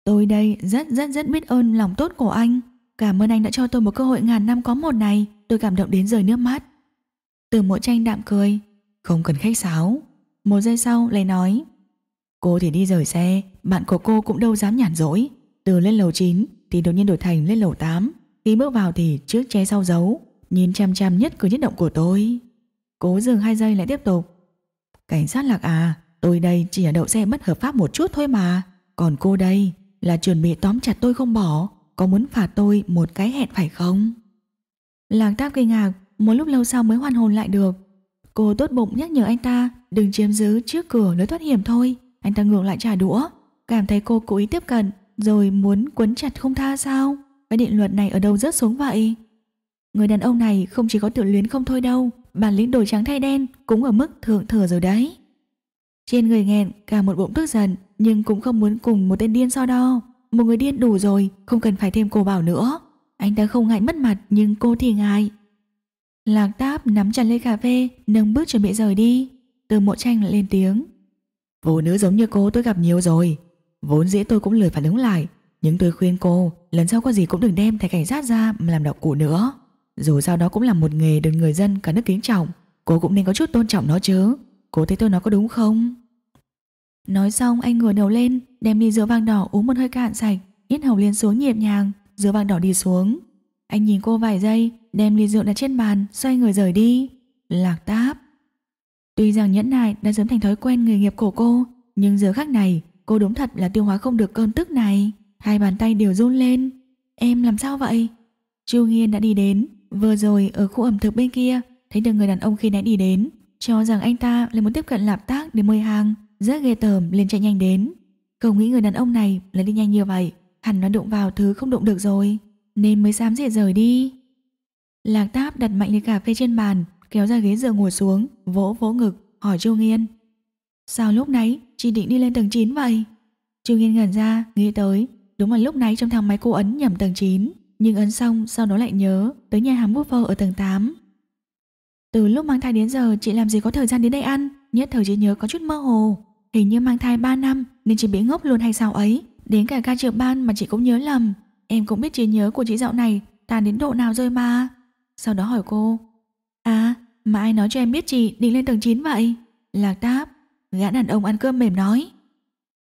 Tôi đây rất rất rất biết ơn lòng tốt của anh Cảm ơn anh đã cho tôi một cơ hội ngàn năm có một này Tôi cảm động đến rời nước mắt Từ mộ tranh đạm cười Không cần khách sáo Một giây sau lại nói Cô thì đi rời xe Bạn của cô cũng đâu dám nhản dỗi Từ lên lầu 9 thì đột nhiên đổi thành lên lầu 8 Khi bước vào thì trước che sau giấu Nhìn chăm chăm nhất cử nhất động của tôi Cố dừng hai giây lại tiếp tục Cảnh sát lạc à Tôi đây chỉ là đậu xe bất hợp pháp một chút thôi mà Còn cô đây Là chuẩn bị tóm chặt tôi không bỏ Có muốn phạt tôi một cái hẹn phải không Lạc táp kinh ngạc Một lúc lâu sau mới hoàn hồn lại được Cô tốt bụng nhắc nhở anh ta Đừng chiếm giữ trước cửa lối thoát hiểm thôi Anh ta ngược lại trả đũa Cảm thấy cô cố ý tiếp cận Rồi muốn quấn chặt không tha sao Cái định luật này ở đâu rớt xuống vậy Người đàn ông này không chỉ có tự luyến không thôi đâu, bản lĩnh đổi trắng thay đen cũng ở mức thượng thừa rồi đấy. Trên người nghẹn cả một bụng tức giận nhưng cũng không muốn cùng một tên điên so đo. Một người điên đủ rồi, không cần phải thêm cô bảo nữa. Anh ta không ngại mất mặt nhưng cô thì ngại. Lạc táp nắm chặt ly cà phê, nâng bước chuẩn bị rời đi. Từ mộ tranh lên tiếng. vụ nữ giống như cô tôi gặp nhiều rồi. Vốn dĩ tôi cũng lười phản ứng lại. Nhưng tôi khuyên cô, lần sau có gì cũng đừng đem thẻ cảnh sát ra mà làm đọc cụ nữa. Dù sao đó cũng là một nghề được người dân cả nước kính trọng Cô cũng nên có chút tôn trọng nó chứ Cô thấy tôi nói có đúng không? Nói xong anh ngửa đầu lên Đem ly rượu vang đỏ uống một hơi cạn sạch Yết hầu liền xuống nhịp nhàng Rượu vang đỏ đi xuống Anh nhìn cô vài giây Đem ly rượu đặt trên bàn Xoay người rời đi Lạc táp Tuy rằng nhẫn nại đã sớm thành thói quen nghề nghiệp của cô Nhưng giờ khắc này Cô đúng thật là tiêu hóa không được cơn tức này Hai bàn tay đều run lên Em làm sao vậy? Chu Nghiên đã đi đến Vừa rồi ở khu ẩm thực bên kia Thấy được người đàn ông khi nãy đi đến Cho rằng anh ta lại muốn tiếp cận lạp tác để mời hàng Rất ghê tởm liền chạy nhanh đến Cậu nghĩ người đàn ông này là đi nhanh như vậy Hẳn nó đụng vào thứ không đụng được rồi Nên mới dám dễ rời đi Lạc táp đặt mạnh ly cà phê trên bàn Kéo ra ghế dựa ngồi xuống Vỗ vỗ ngực hỏi Châu Nghiên Sao lúc nãy chị định đi lên tầng 9 vậy Châu Nghiên ngẩn ra nghĩ tới Đúng là lúc nãy trong thang máy cô ấn nhầm tầng 9 nhưng ấn xong sau đó lại nhớ Tới nhà hàng buffer ở tầng 8 Từ lúc mang thai đến giờ Chị làm gì có thời gian đến đây ăn Nhất thời chị nhớ có chút mơ hồ Hình như mang thai 3 năm nên chị bị ngốc luôn hay sao ấy Đến cả ca triệu ban mà chị cũng nhớ lầm Em cũng biết trí nhớ của chị dạo này Tàn đến độ nào rồi mà Sau đó hỏi cô À mà ai nói cho em biết chị định lên tầng 9 vậy Lạc táp Gã đàn ông ăn cơm mềm nói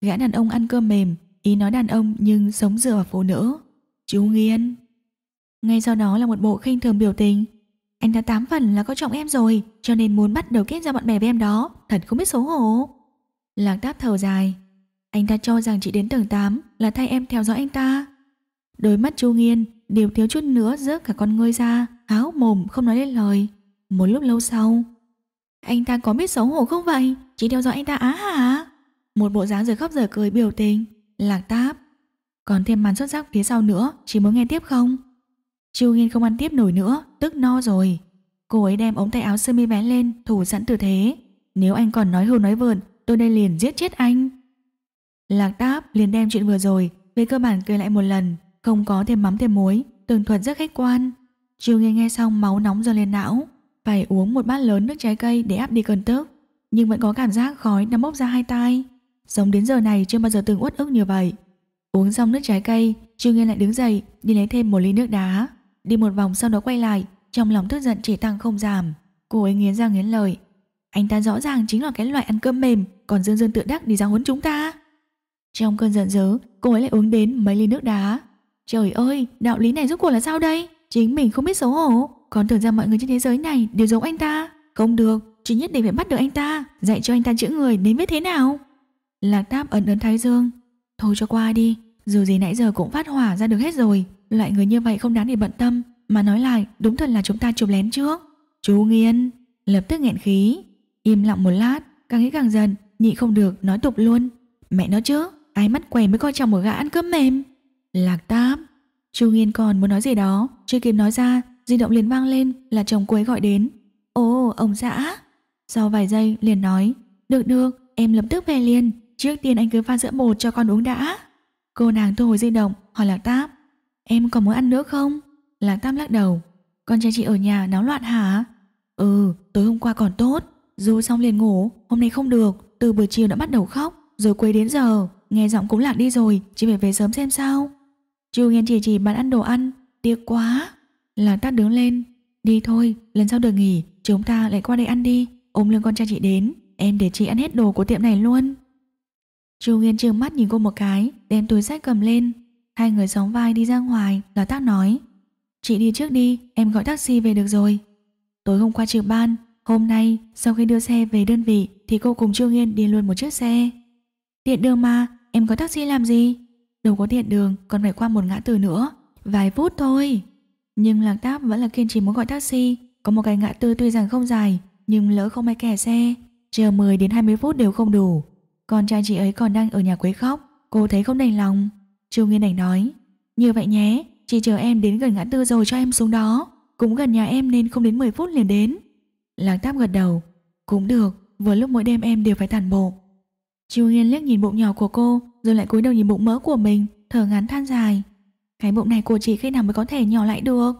Gã đàn ông ăn cơm mềm Ý nói đàn ông nhưng sống dựa vào phụ nữ Chú Nghiên Ngay sau đó là một bộ khinh thường biểu tình Anh đã tám phần là có trọng em rồi Cho nên muốn bắt đầu kết ra bạn bè với em đó Thật không biết xấu hổ Lạc táp thở dài Anh ta cho rằng chị đến tầng 8 là thay em theo dõi anh ta Đôi mắt chú Nghiên điều thiếu chút nữa rớt cả con ngươi ra Há mồm không nói lên lời Một lúc lâu sau Anh ta có biết xấu hổ không vậy Chị theo dõi anh ta á hả Một bộ dáng giờ khóc giờ cười biểu tình Lạc táp còn thêm màn xuất sắc phía sau nữa chỉ muốn nghe tiếp không Chiêu Nghiên không ăn tiếp nổi nữa Tức no rồi Cô ấy đem ống tay áo sơ mi bé lên Thủ sẵn tư thế Nếu anh còn nói hưu nói vượn Tôi đây liền giết chết anh Lạc Táp liền đem chuyện vừa rồi Về cơ bản cười lại một lần Không có thêm mắm thêm muối Tường thuật rất khách quan Chiêu Nghiên nghe xong máu nóng dâng lên não Phải uống một bát lớn nước trái cây để áp đi cơn tức Nhưng vẫn có cảm giác khói nằm bốc ra hai tai Sống đến giờ này chưa bao giờ từng uất ức như vậy Uống xong nước trái cây, Trương Nghiên lại đứng dậy, đi lấy thêm một ly nước đá. Đi một vòng sau đó quay lại, trong lòng tức giận chỉ tăng không giảm. Cô ấy nghiến ra nghiến lời. Anh ta rõ ràng chính là cái loại ăn cơm mềm, còn dương dương tự đắc đi ra huấn chúng ta. Trong cơn giận dớ cô ấy lại uống đến mấy ly nước đá. Trời ơi, đạo lý này rốt cuộc là sao đây? Chính mình không biết xấu hổ, còn tưởng rằng mọi người trên thế giới này đều giống anh ta. Không được, chỉ nhất định phải bắt được anh ta, dạy cho anh ta chữ người đến biết thế nào. Lạc Táp ẩn ấn Thái Dương. Thôi cho qua đi, dù gì nãy giờ cũng phát hỏa ra được hết rồi Loại người như vậy không đáng để bận tâm Mà nói lại đúng thật là chúng ta chụp lén trước Chú Nghiên Lập tức nghẹn khí Im lặng một lát Càng nghĩ càng dần Nhị không được nói tục luôn Mẹ nó chứ Ai mắt què mới coi chồng một gã ăn cơm mềm Lạc táp chú Nghiên còn muốn nói gì đó Chưa kịp nói ra Di động liền vang lên là chồng cô ấy gọi đến Ồ ông xã Sau vài giây liền nói Được được em lập tức về liền Trước tiên anh cứ pha sữa bột cho con uống đã Cô nàng thu hồi di động hỏi Lạc Táp Em còn muốn ăn nữa không? Lạc Táp lắc đầu Con trai chị ở nhà náo loạn hả? Ừ, tối hôm qua còn tốt Dù xong liền ngủ, hôm nay không được Từ buổi chiều đã bắt đầu khóc Rồi quấy đến giờ, nghe giọng cũng lạc đi rồi Chị phải về sớm xem sao Chu nghe chỉ chỉ bạn ăn đồ ăn Tiếc quá Lạc Táp đứng lên Đi thôi, lần sau được nghỉ Chúng ta lại qua đây ăn đi Ôm lưng con trai chị đến Em để chị ăn hết đồ của tiệm này luôn Chu Nguyên trừng mắt nhìn cô một cái, đem túi sách cầm lên. Hai người sóng vai đi ra ngoài, là tác nói. Chị đi trước đi, em gọi taxi về được rồi. Tối hôm qua trực ban, hôm nay sau khi đưa xe về đơn vị thì cô cùng Chu Nguyên đi luôn một chiếc xe. Tiện đường mà, em có taxi làm gì? Đâu có tiện đường, còn phải qua một ngã tư nữa. Vài phút thôi. Nhưng Lạc Táp vẫn là kiên trì muốn gọi taxi. Có một cái ngã tư tuy rằng không dài, nhưng lỡ không ai kẻ xe. Chờ 10 đến 20 phút đều không đủ, con trai chị ấy còn đang ở nhà quấy khóc Cô thấy không đành lòng Chu Nguyên Đảnh nói Như vậy nhé Chị chờ em đến gần ngã tư rồi cho em xuống đó Cũng gần nhà em nên không đến 10 phút liền đến lạc táp gật đầu Cũng được Vừa lúc mỗi đêm em đều phải tản bộ Chu Nguyên liếc nhìn bụng nhỏ của cô Rồi lại cúi đầu nhìn bụng mỡ của mình Thở ngắn than dài Cái bụng này của chị khi nào mới có thể nhỏ lại được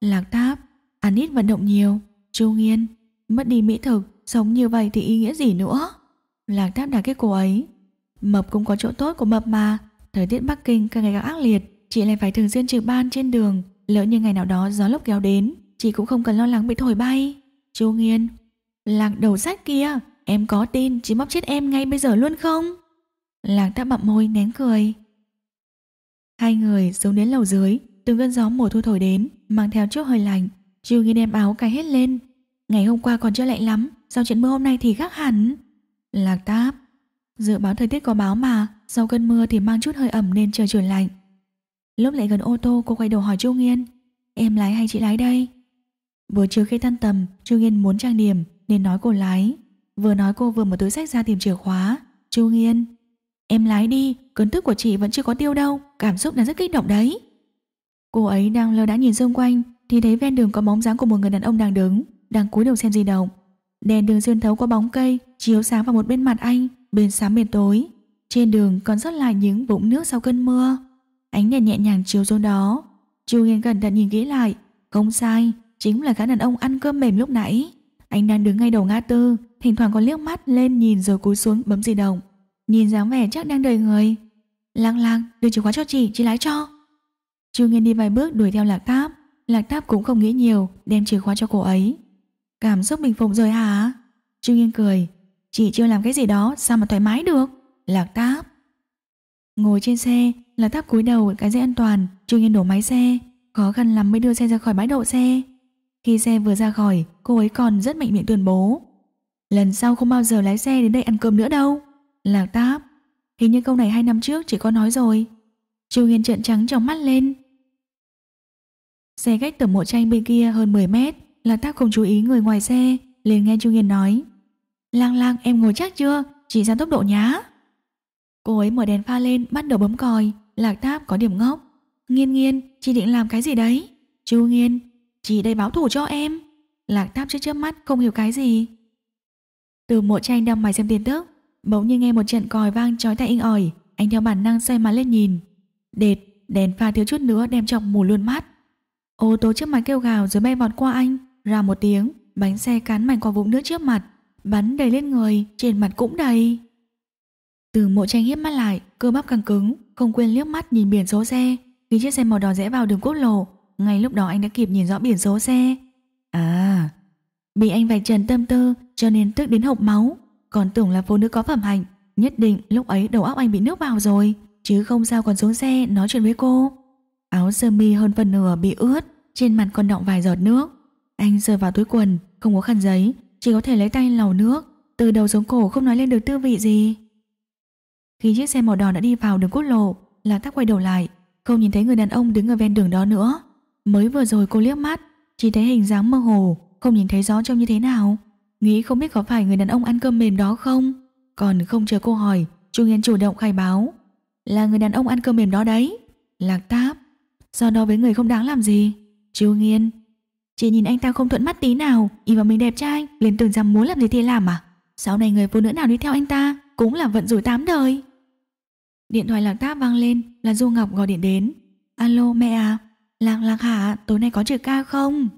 Lạc táp Ăn ít vận động nhiều Chu Nguyên Mất đi mỹ thực Sống như vậy thì ý nghĩa gì nữa Lạc Tháp đã kết cô ấy. Mập cũng có chỗ tốt của mập mà. Thời tiết Bắc Kinh càng ngày càng ác liệt, chị lại phải thường xuyên trực ban trên đường. Lỡ như ngày nào đó gió lốc kéo đến, chị cũng không cần lo lắng bị thổi bay. Chu Nghiên, Lạc đầu sách kia, em có tin chị móc chết em ngay bây giờ luôn không? Lạc Tháp bậm môi nén cười. Hai người xuống đến lầu dưới, từng cơn gió mùa thu thổi đến, mang theo chút hơi lạnh. Chu Nghiên đem áo cài hết lên. Ngày hôm qua còn chưa lạnh lắm, sau trận mưa hôm nay thì khác hẳn. Lạc Táp Dự báo thời tiết có báo mà Sau cơn mưa thì mang chút hơi ẩm nên trời chuyển lạnh Lúc lại gần ô tô cô quay đầu hỏi Chu Nghiên Em lái hay chị lái đây? Vừa chiều khi tan tầm Chu Nghiên muốn trang điểm nên nói cô lái Vừa nói cô vừa mở túi sách ra tìm chìa khóa Chu Nghiên Em lái đi, cơn tức của chị vẫn chưa có tiêu đâu Cảm xúc đang rất kích động đấy Cô ấy đang lơ đã nhìn xung quanh Thì thấy ven đường có bóng dáng của một người đàn ông đang đứng Đang cúi đầu xem di động Đèn đường xuyên thấu qua bóng cây chiếu sáng vào một bên mặt anh, bên sáng bên tối. Trên đường còn rất là những bụng nước sau cơn mưa. Ánh đèn nhẹ nhàng chiếu xuống đó. Chu Nghiên cẩn thận nhìn kỹ lại, không sai, chính là gã đàn ông ăn cơm mềm lúc nãy. Anh đang đứng ngay đầu ngã tư, thỉnh thoảng còn liếc mắt lên nhìn rồi cúi xuống bấm di động. Nhìn dáng vẻ chắc đang đợi người. Lang lang, đưa chìa khóa cho chị, chị lái cho. Chu Nghiên đi vài bước đuổi theo Lạc táp Lạc táp cũng không nghĩ nhiều, đem chìa khóa cho cô ấy. Cảm xúc bình phục rồi hả? Chu Nghiên cười, chị chưa làm cái gì đó sao mà thoải mái được Lạc táp Ngồi trên xe Lạc táp cúi đầu cái dây an toàn Chưa nghiên đổ máy xe Khó khăn lắm mới đưa xe ra khỏi bãi đậu xe Khi xe vừa ra khỏi Cô ấy còn rất mạnh miệng tuyên bố Lần sau không bao giờ lái xe đến đây ăn cơm nữa đâu Lạc táp Hình như câu này hai năm trước chỉ có nói rồi Chu Nghiên trợn trắng trong mắt lên Xe cách tầm mộ tranh bên kia hơn 10 mét Lạc táp không chú ý người ngoài xe liền nghe Chu Nghiên nói Lang lang em ngồi chắc chưa Chỉ ra tốc độ nhá Cô ấy mở đèn pha lên bắt đầu bấm còi Lạc tháp có điểm ngốc Nghiên nghiên chị định làm cái gì đấy Chú nghiên chị đây báo thủ cho em Lạc tháp chưa chớp mắt không hiểu cái gì Từ mộ tranh đang mày xem tin tức Bỗng như nghe một trận còi vang trói tay in ỏi Anh theo bản năng xoay mặt lên nhìn Đệt đèn pha thiếu chút nữa đem chọc mù luôn mắt Ô tô trước mặt kêu gào rồi bay vọt qua anh Ra một tiếng bánh xe cán mạnh qua vũng nước trước mặt bắn đầy lên người, trên mặt cũng đầy. Từ mộ tranh hiếp mắt lại, cơ bắp căng cứng, không quên liếc mắt nhìn biển số xe, khi chiếc xe màu đỏ rẽ vào đường quốc lộ, ngay lúc đó anh đã kịp nhìn rõ biển số xe. À, bị anh vạch trần tâm tư cho nên tức đến hộc máu, còn tưởng là phụ nữ có phẩm hạnh, nhất định lúc ấy đầu óc anh bị nước vào rồi, chứ không sao còn xuống xe nói chuyện với cô. Áo sơ mi hơn phần nửa bị ướt, trên mặt còn đọng vài giọt nước. Anh rơi vào túi quần, không có khăn giấy, chỉ có thể lấy tay lầu nước, từ đầu xuống cổ không nói lên được tư vị gì. Khi chiếc xe màu đỏ đã đi vào đường quốc lộ, lạc tắc quay đầu lại, không nhìn thấy người đàn ông đứng ở ven đường đó nữa. Mới vừa rồi cô liếc mắt, chỉ thấy hình dáng mơ hồ, không nhìn thấy rõ trông như thế nào. Nghĩ không biết có phải người đàn ông ăn cơm mềm đó không? Còn không chờ cô hỏi, Trung Yên chủ động khai báo. Là người đàn ông ăn cơm mềm đó đấy. Lạc táp. Do đó với người không đáng làm gì. Chu Nghiên chỉ nhìn anh ta không thuận mắt tí nào Y vào mình đẹp trai liền tưởng rằng muốn làm gì thì làm à Sau này người phụ nữ nào đi theo anh ta Cũng là vận rủi tám đời Điện thoại lạc táp vang lên Là Du Ngọc gọi điện đến Alo mẹ à Lạc lạc hả tối nay có trực ca không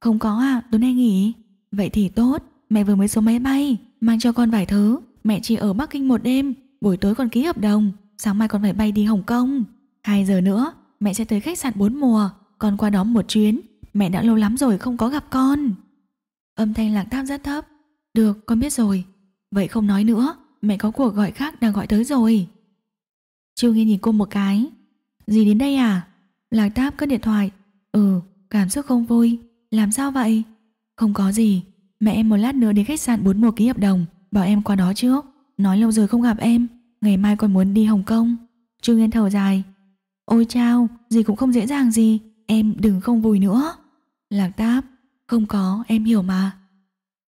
Không có à tối nay nghỉ Vậy thì tốt Mẹ vừa mới xuống máy bay Mang cho con vài thứ Mẹ chỉ ở Bắc Kinh một đêm Buổi tối còn ký hợp đồng Sáng mai con phải bay đi Hồng Kông 2 giờ nữa mẹ sẽ tới khách sạn 4 mùa Con qua đó một chuyến Mẹ đã lâu lắm rồi không có gặp con Âm thanh lạc tháp rất thấp Được con biết rồi Vậy không nói nữa Mẹ có cuộc gọi khác đang gọi tới rồi Chiêu nghe nhìn cô một cái Gì đến đây à Lạc tháp cất điện thoại Ừ cảm xúc không vui Làm sao vậy Không có gì Mẹ em một lát nữa đến khách sạn bốn 41 ký hợp đồng Bảo em qua đó trước Nói lâu rồi không gặp em Ngày mai con muốn đi Hồng Kông chiêu nghiên thở dài Ôi chao Gì cũng không dễ dàng gì Em đừng không vui nữa. Lạc táp. không có, em hiểu mà.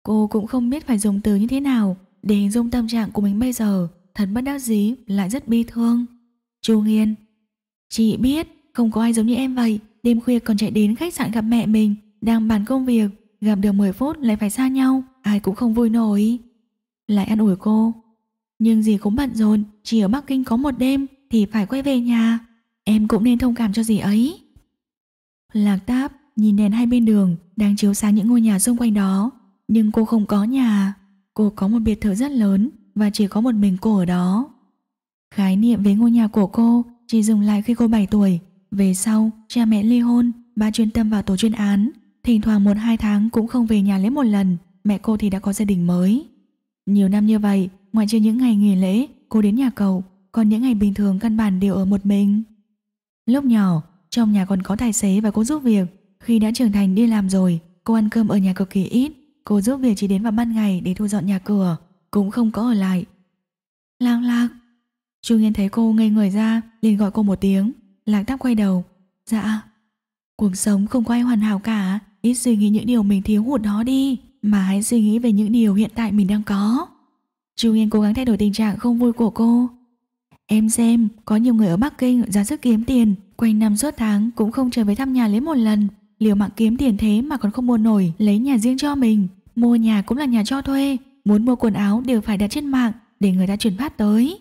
Cô cũng không biết phải dùng từ như thế nào để hình dung tâm trạng của mình bây giờ, thật bất đắc dí, lại rất bi thương. Chu Nghiên, chị biết không có ai giống như em vậy, đêm khuya còn chạy đến khách sạn gặp mẹ mình, đang bàn công việc, gặp được 10 phút lại phải xa nhau, ai cũng không vui nổi. Lại ăn ủi cô, nhưng dì cũng bận rộn, chỉ ở Bắc Kinh có một đêm thì phải quay về nhà, em cũng nên thông cảm cho dì ấy. Lạc Táp nhìn đèn hai bên đường đang chiếu sáng những ngôi nhà xung quanh đó, nhưng cô không có nhà. Cô có một biệt thự rất lớn và chỉ có một mình cô ở đó. Khái niệm về ngôi nhà của cô chỉ dừng lại khi cô 7 tuổi. Về sau, cha mẹ ly hôn, ba chuyên tâm vào tổ chuyên án. Thỉnh thoảng một hai tháng cũng không về nhà lấy một lần, mẹ cô thì đã có gia đình mới. Nhiều năm như vậy, ngoài trừ những ngày nghỉ lễ, cô đến nhà cậu, còn những ngày bình thường căn bản đều ở một mình. Lúc nhỏ, trong nhà còn có tài xế và cô giúp việc. Khi đã trưởng thành đi làm rồi, cô ăn cơm ở nhà cực kỳ ít. Cô giúp việc chỉ đến vào ban ngày để thu dọn nhà cửa, cũng không có ở lại. Lạc lạc. Chu Nghiên thấy cô ngây người ra, liền gọi cô một tiếng. Lạc tắp quay đầu. Dạ. Cuộc sống không có ai hoàn hảo cả, ít suy nghĩ những điều mình thiếu hụt đó đi, mà hãy suy nghĩ về những điều hiện tại mình đang có. Chu Nghiên cố gắng thay đổi tình trạng không vui của cô. Em xem, có nhiều người ở Bắc Kinh ra sức kiếm tiền, quanh năm suốt tháng cũng không trở về thăm nhà lấy một lần, liều mạng kiếm tiền thế mà còn không mua nổi, lấy nhà riêng cho mình, mua nhà cũng là nhà cho thuê, muốn mua quần áo đều phải đặt trên mạng để người ta chuyển phát tới.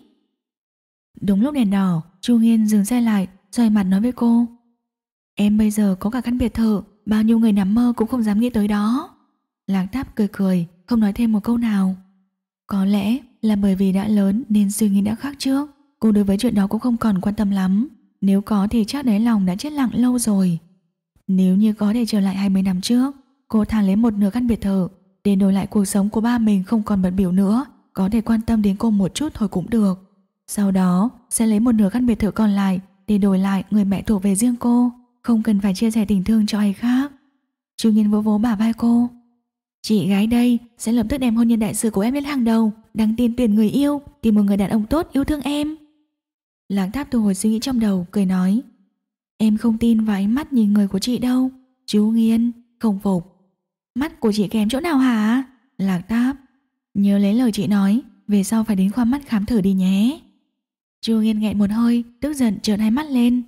Đúng lúc đèn đỏ, Chu Nghiên dừng xe lại, xoay mặt nói với cô. Em bây giờ có cả căn biệt thự, bao nhiêu người nằm mơ cũng không dám nghĩ tới đó. Lạc Tháp cười cười, không nói thêm một câu nào. Có lẽ là bởi vì đã lớn nên suy nghĩ đã khác trước, cô đối với chuyện đó cũng không còn quan tâm lắm. Nếu có thì chắc đáy lòng đã chết lặng lâu rồi Nếu như có thể trở lại 20 năm trước Cô thà lấy một nửa căn biệt thự Để đổi lại cuộc sống của ba mình không còn bận biểu nữa Có thể quan tâm đến cô một chút thôi cũng được Sau đó sẽ lấy một nửa căn biệt thự còn lại Để đổi lại người mẹ thuộc về riêng cô Không cần phải chia sẻ tình thương cho ai khác Chu Nhiên vỗ vỗ bả vai cô Chị gái đây sẽ lập tức đem hôn nhân đại sự của em lên hàng đầu Đăng tin tuyển người yêu Tìm một người đàn ông tốt yêu thương em Lạc tháp thu hồi suy nghĩ trong đầu cười nói Em không tin vào ánh mắt nhìn người của chị đâu Chú Nghiên không phục Mắt của chị kém chỗ nào hả Lạc táp Nhớ lấy lời chị nói Về sau phải đến khoa mắt khám thử đi nhé chú Nghiên nghẹn một hơi Tức giận trợn hai mắt lên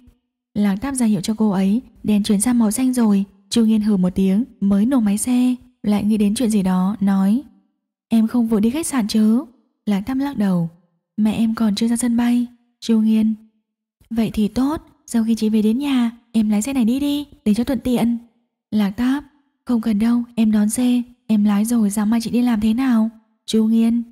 Lạc táp ra hiệu cho cô ấy Đèn chuyển sang màu xanh rồi chú Nghiên hừ một tiếng mới nổ máy xe Lại nghĩ đến chuyện gì đó nói Em không vội đi khách sạn chứ Lạc táp lắc đầu Mẹ em còn chưa ra sân bay Chu Nghiên Vậy thì tốt, sau khi chị về đến nhà, em lái xe này đi đi, để cho thuận tiện. Lạc Táp, Không cần đâu, em đón xe, em lái rồi sáng mai chị đi làm thế nào? Chu Nghiên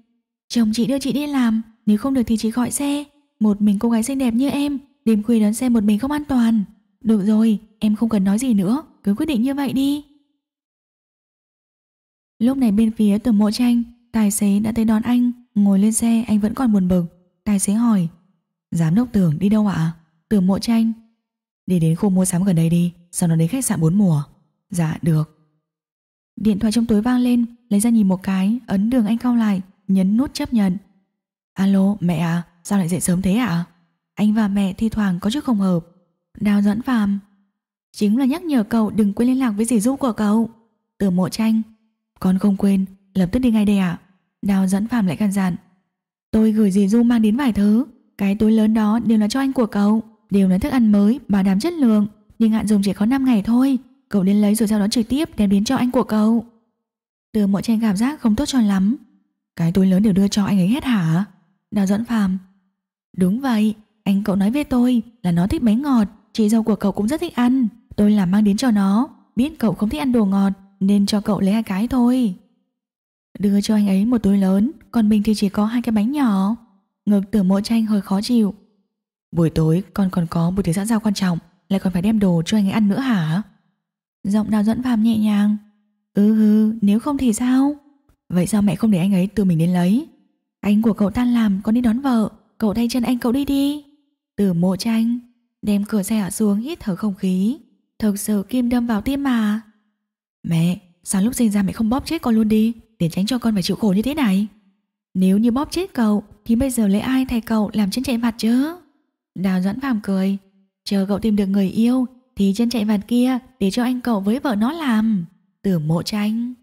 Chồng chị đưa chị đi làm, nếu không được thì chị gọi xe. Một mình cô gái xinh đẹp như em, đêm khuya đón xe một mình không an toàn. Được rồi, em không cần nói gì nữa, cứ quyết định như vậy đi. Lúc này bên phía từ mộ tranh, tài xế đã tới đón anh, ngồi lên xe anh vẫn còn buồn bực. Tài xế hỏi, Giám đốc tưởng đi đâu ạ? Tưởng mộ tranh Đi đến khu mua sắm gần đây đi Sau đó đến khách sạn bốn mùa Dạ được Điện thoại trong túi vang lên Lấy ra nhìn một cái Ấn đường anh cau lại Nhấn nút chấp nhận Alo mẹ à Sao lại dậy sớm thế ạ à? Anh và mẹ thi thoảng có chút không hợp Đào dẫn phàm Chính là nhắc nhở cậu đừng quên liên lạc với dì du của cậu Tưởng mộ tranh Con không quên Lập tức đi ngay đây ạ à? Đào dẫn phàm lại căn dặn Tôi gửi dì du mang đến vài thứ cái túi lớn đó đều là cho anh của cậu, đều là thức ăn mới, bảo đảm chất lượng, nhưng hạn dùng chỉ có 5 ngày thôi. Cậu đến lấy rồi sau đó trực tiếp đem đến cho anh của cậu. Từ mộ tranh cảm giác không tốt cho lắm. Cái túi lớn đều đưa cho anh ấy hết hả? Đào dẫn phàm. Đúng vậy, anh cậu nói với tôi là nó thích bánh ngọt, chị dâu của cậu cũng rất thích ăn. Tôi làm mang đến cho nó, biết cậu không thích ăn đồ ngọt nên cho cậu lấy hai cái thôi. Đưa cho anh ấy một túi lớn, còn mình thì chỉ có hai cái bánh nhỏ ngực tưởng mộ tranh hơi khó chịu. Buổi tối con còn có buổi tiệc xã giao quan trọng, lại còn phải đem đồ cho anh ấy ăn nữa hả? Giọng đào dẫn phàm nhẹ nhàng. Ừ hừ, nếu không thì sao? Vậy sao mẹ không để anh ấy tự mình đến lấy? Anh của cậu tan làm, con đi đón vợ, cậu thay chân anh cậu đi đi. Tử mộ tranh, đem cửa xe hạ xuống hít thở không khí. Thực sự kim đâm vào tim mà. Mẹ, sao lúc sinh ra mẹ không bóp chết con luôn đi, để tránh cho con phải chịu khổ như thế này? Nếu như bóp chết cậu Thì bây giờ lấy ai thay cậu làm chân chạy vặt chứ Đào Doãn Phàm cười Chờ cậu tìm được người yêu Thì chân chạy vặt kia để cho anh cậu với vợ nó làm Tử mộ tranh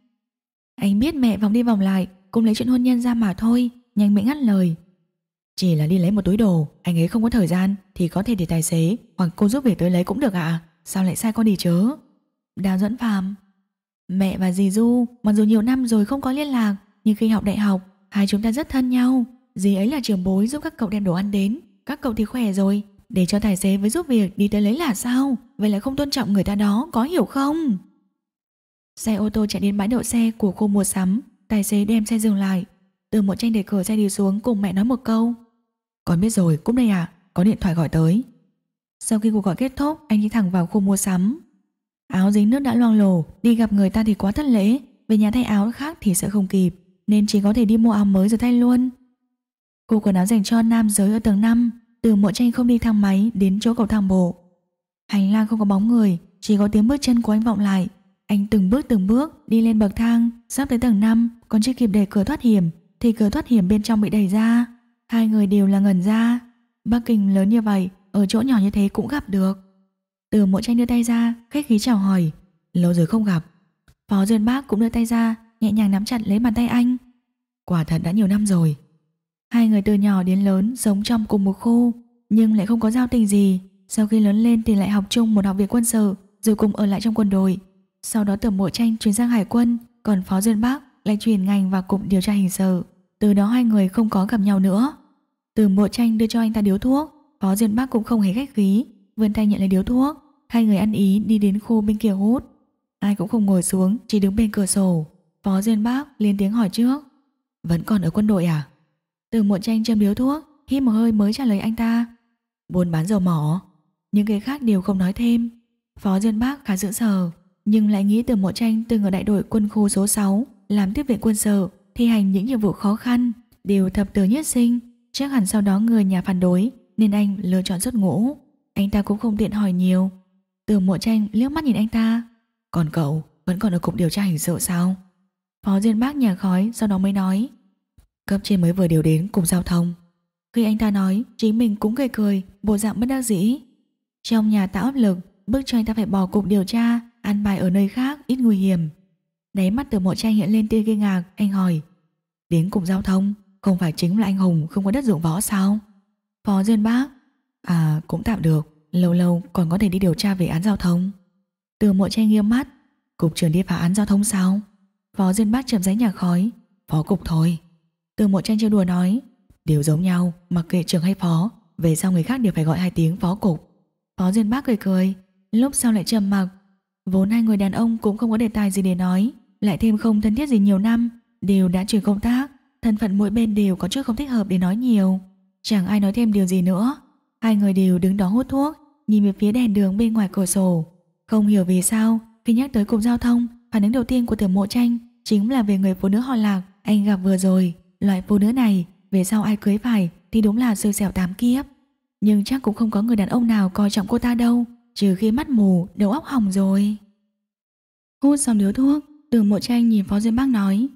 Anh biết mẹ vòng đi vòng lại Cũng lấy chuyện hôn nhân ra mà thôi Nhanh miệng ngắt lời Chỉ là đi lấy một túi đồ Anh ấy không có thời gian Thì có thể để tài xế Hoặc cô giúp về tới lấy cũng được ạ à? Sao lại sai con đi chứ Đào Doãn Phàm Mẹ và dì Du Mặc dù nhiều năm rồi không có liên lạc Nhưng khi học đại học Hai chúng ta rất thân nhau Dì ấy là trưởng bối giúp các cậu đem đồ ăn đến Các cậu thì khỏe rồi Để cho tài xế với giúp việc đi tới lấy là sao Vậy là không tôn trọng người ta đó có hiểu không Xe ô tô chạy đến bãi đậu xe của khu mua sắm Tài xế đem xe dừng lại Từ một tranh để cửa xe đi xuống cùng mẹ nói một câu Con biết rồi cũng đây à Có điện thoại gọi tới Sau khi cuộc gọi kết thúc anh đi thẳng vào khu mua sắm Áo dính nước đã loang lổ Đi gặp người ta thì quá thất lễ Về nhà thay áo khác thì sẽ không kịp nên chỉ có thể đi mua áo mới rồi thay luôn. Cô quần áo dành cho nam giới ở tầng 5, từ mộ tranh không đi thang máy đến chỗ cầu thang bộ. Hành lang không có bóng người, chỉ có tiếng bước chân của anh vọng lại. Anh từng bước từng bước đi lên bậc thang, sắp tới tầng 5, còn chưa kịp để cửa thoát hiểm thì cửa thoát hiểm bên trong bị đẩy ra. Hai người đều là ngẩn ra. Bắc Kinh lớn như vậy, ở chỗ nhỏ như thế cũng gặp được. Từ mộ tranh đưa tay ra, khách khí chào hỏi. Lâu rồi không gặp. Phó Duyên Bác cũng đưa tay ra, nhẹ nhàng nắm chặt lấy bàn tay anh. Quả thật đã nhiều năm rồi. Hai người từ nhỏ đến lớn sống trong cùng một khu, nhưng lại không có giao tình gì. Sau khi lớn lên thì lại học chung một học viện quân sự, rồi cùng ở lại trong quân đội. Sau đó tưởng mộ tranh chuyển sang hải quân, còn Phó Duyên bác lại chuyển ngành vào cụm điều tra hình sự. Từ đó hai người không có gặp nhau nữa. Từ mộ tranh đưa cho anh ta điếu thuốc, Phó Duyên bác cũng không hề khách khí, vươn tay nhận lấy điếu thuốc. Hai người ăn ý đi đến khu bên kia hút. Ai cũng không ngồi xuống, chỉ đứng bên cửa sổ. Phó Diên Bác liên tiếng hỏi trước Vẫn còn ở quân đội à? Từ muộn tranh châm điếu thuốc Hít một hơi mới trả lời anh ta Buôn bán dầu mỏ Những người khác đều không nói thêm Phó Diên Bác khá sững sờ Nhưng lại nghĩ từ muộn tranh từng ở đại đội quân khu số 6 Làm tiếp viện quân sự Thi hành những nhiệm vụ khó khăn Đều thập tử nhất sinh Chắc hẳn sau đó người nhà phản đối Nên anh lựa chọn xuất ngũ Anh ta cũng không tiện hỏi nhiều Từ muộn tranh liếc mắt nhìn anh ta Còn cậu vẫn còn ở cục điều tra hình sự sao Phó Duyên Bác nhà khói sau đó mới nói Cấp trên mới vừa điều đến cùng giao thông Khi anh ta nói Chính mình cũng cười cười Bộ dạng bất đắc dĩ Trong nhà tạo áp lực Bức cho anh ta phải bỏ cục điều tra Ăn bài ở nơi khác ít nguy hiểm Đáy mắt từ mộ tranh hiện lên tia kinh ngạc Anh hỏi Đến cùng giao thông Không phải chính là anh hùng không có đất dụng võ sao Phó Duyên Bác À cũng tạm được Lâu lâu còn có thể đi điều tra về án giao thông Từ mộ tranh nghiêm mắt Cục trưởng đi phá án giao thông sao Phó Diên Bác chậm rãi nhà khói Phó cục thôi Từ mộ tranh chơi đùa nói Đều giống nhau, mặc kệ trưởng hay phó Về sau người khác đều phải gọi hai tiếng phó cục Phó Diên Bác cười cười Lúc sau lại trầm mặc Vốn hai người đàn ông cũng không có đề tài gì để nói Lại thêm không thân thiết gì nhiều năm Đều đã chuyển công tác Thân phận mỗi bên đều có chút không thích hợp để nói nhiều Chẳng ai nói thêm điều gì nữa Hai người đều đứng đó hút thuốc Nhìn về phía đèn đường bên ngoài cửa sổ Không hiểu vì sao Khi nhắc tới cục giao thông Phản ứng đầu tiên của Tưởng mộ tranh chính là về người phụ nữ họ lạc anh gặp vừa rồi. Loại phụ nữ này, về sau ai cưới phải thì đúng là xui xẻo tám kiếp. Nhưng chắc cũng không có người đàn ông nào coi trọng cô ta đâu, trừ khi mắt mù, đầu óc hỏng rồi. Hút xong điếu thuốc, đường mộ tranh nhìn Phó Duyên bác nói.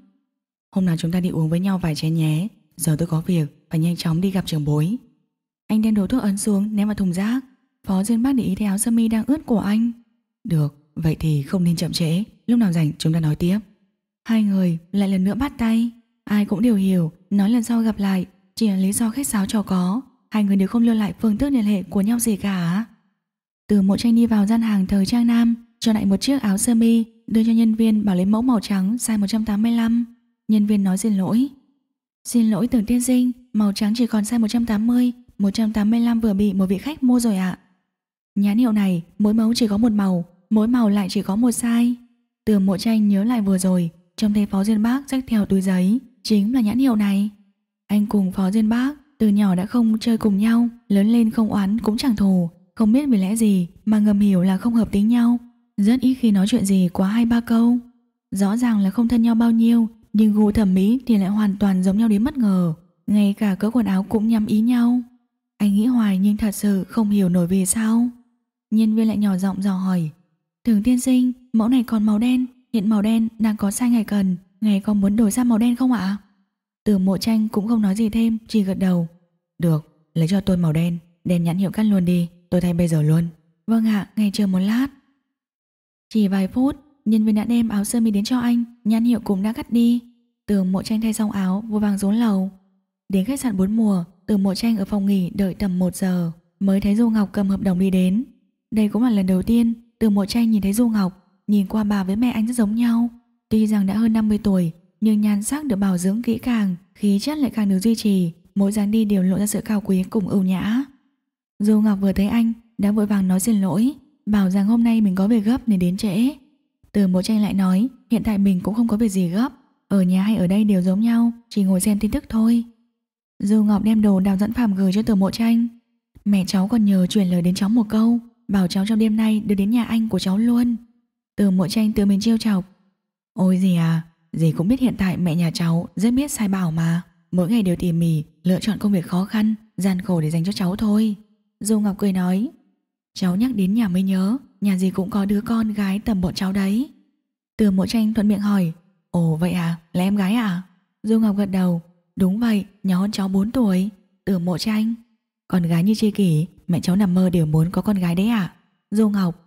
Hôm nào chúng ta đi uống với nhau vài chén nhé, giờ tôi có việc, phải nhanh chóng đi gặp trưởng bối. Anh đem đồ thuốc ấn xuống, ném vào thùng rác. Phó Duyên bác để ý thấy áo sơ mi đang ướt của anh. Được, vậy thì không nên chậm trễ, lúc nào rảnh chúng ta nói tiếp. Hai người lại lần nữa bắt tay Ai cũng đều hiểu Nói lần sau gặp lại Chỉ là lý do khách sáo cho có Hai người đều không lưu lại phương thức liên hệ của nhau gì cả Từ mộ tranh đi vào gian hàng thời trang nam Cho lại một chiếc áo sơ mi Đưa cho nhân viên bảo lấy mẫu màu trắng Size 185 Nhân viên nói xin lỗi Xin lỗi tưởng tiên sinh Màu trắng chỉ còn size 180 185 vừa bị một vị khách mua rồi ạ Nhãn hiệu này mỗi mẫu chỉ có một màu Mỗi màu lại chỉ có một size Từ mộ tranh nhớ lại vừa rồi Trông thấy Phó duyên Bác rách theo túi giấy Chính là nhãn hiệu này Anh cùng Phó duyên Bác từ nhỏ đã không chơi cùng nhau Lớn lên không oán cũng chẳng thù Không biết vì lẽ gì mà ngầm hiểu là không hợp tính nhau Rất ít khi nói chuyện gì quá hai ba câu Rõ ràng là không thân nhau bao nhiêu Nhưng gu thẩm mỹ thì lại hoàn toàn giống nhau đến bất ngờ Ngay cả cỡ quần áo cũng nhắm ý nhau Anh nghĩ hoài nhưng thật sự không hiểu nổi vì sao Nhân viên lại nhỏ giọng dò hỏi Thường tiên sinh, mẫu này còn màu đen hiện màu đen đang có sai ngày cần, ngày có muốn đổi ra màu đen không ạ? Từ mộ tranh cũng không nói gì thêm, chỉ gật đầu. Được, lấy cho tôi màu đen, đèn nhãn hiệu cắt luôn đi, tôi thay bây giờ luôn. Vâng ạ, ngày chờ một lát. Chỉ vài phút, nhân viên đã đem áo sơ mi đến cho anh, nhãn hiệu cũng đã cắt đi. từ mộ tranh thay xong áo, vô vàng rốn lầu. Đến khách sạn bốn mùa, từ mộ tranh ở phòng nghỉ đợi tầm 1 giờ, mới thấy Du Ngọc cầm hợp đồng đi đến. Đây cũng là lần đầu tiên từ mộ tranh nhìn thấy Du Ngọc, Nhìn qua bà với mẹ anh rất giống nhau Tuy rằng đã hơn 50 tuổi Nhưng nhan sắc được bảo dưỡng kỹ càng Khí chất lại càng được duy trì Mỗi dáng đi đều lộ ra sự cao quý cùng ưu nhã Dù Ngọc vừa thấy anh Đã vội vàng nói xin lỗi Bảo rằng hôm nay mình có việc gấp nên đến trễ Từ mộ tranh lại nói Hiện tại mình cũng không có việc gì gấp Ở nhà hay ở đây đều giống nhau Chỉ ngồi xem tin tức thôi Dù Ngọc đem đồ đào dẫn phàm gửi cho từ mộ tranh Mẹ cháu còn nhờ chuyển lời đến cháu một câu Bảo cháu trong đêm nay đưa đến nhà anh của cháu luôn từ mộ tranh tự mình chiêu chọc Ôi gì à Dì cũng biết hiện tại mẹ nhà cháu rất biết sai bảo mà Mỗi ngày đều tỉ mỉ Lựa chọn công việc khó khăn gian khổ để dành cho cháu thôi Dù Ngọc cười nói Cháu nhắc đến nhà mới nhớ Nhà dì cũng có đứa con gái tầm bọn cháu đấy Từ mộ tranh thuận miệng hỏi Ồ vậy à, là em gái à Du Ngọc gật đầu Đúng vậy, nhỏ hơn cháu 4 tuổi Từ mộ tranh Con gái như chi kỷ, mẹ cháu nằm mơ đều muốn có con gái đấy à Du Ngọc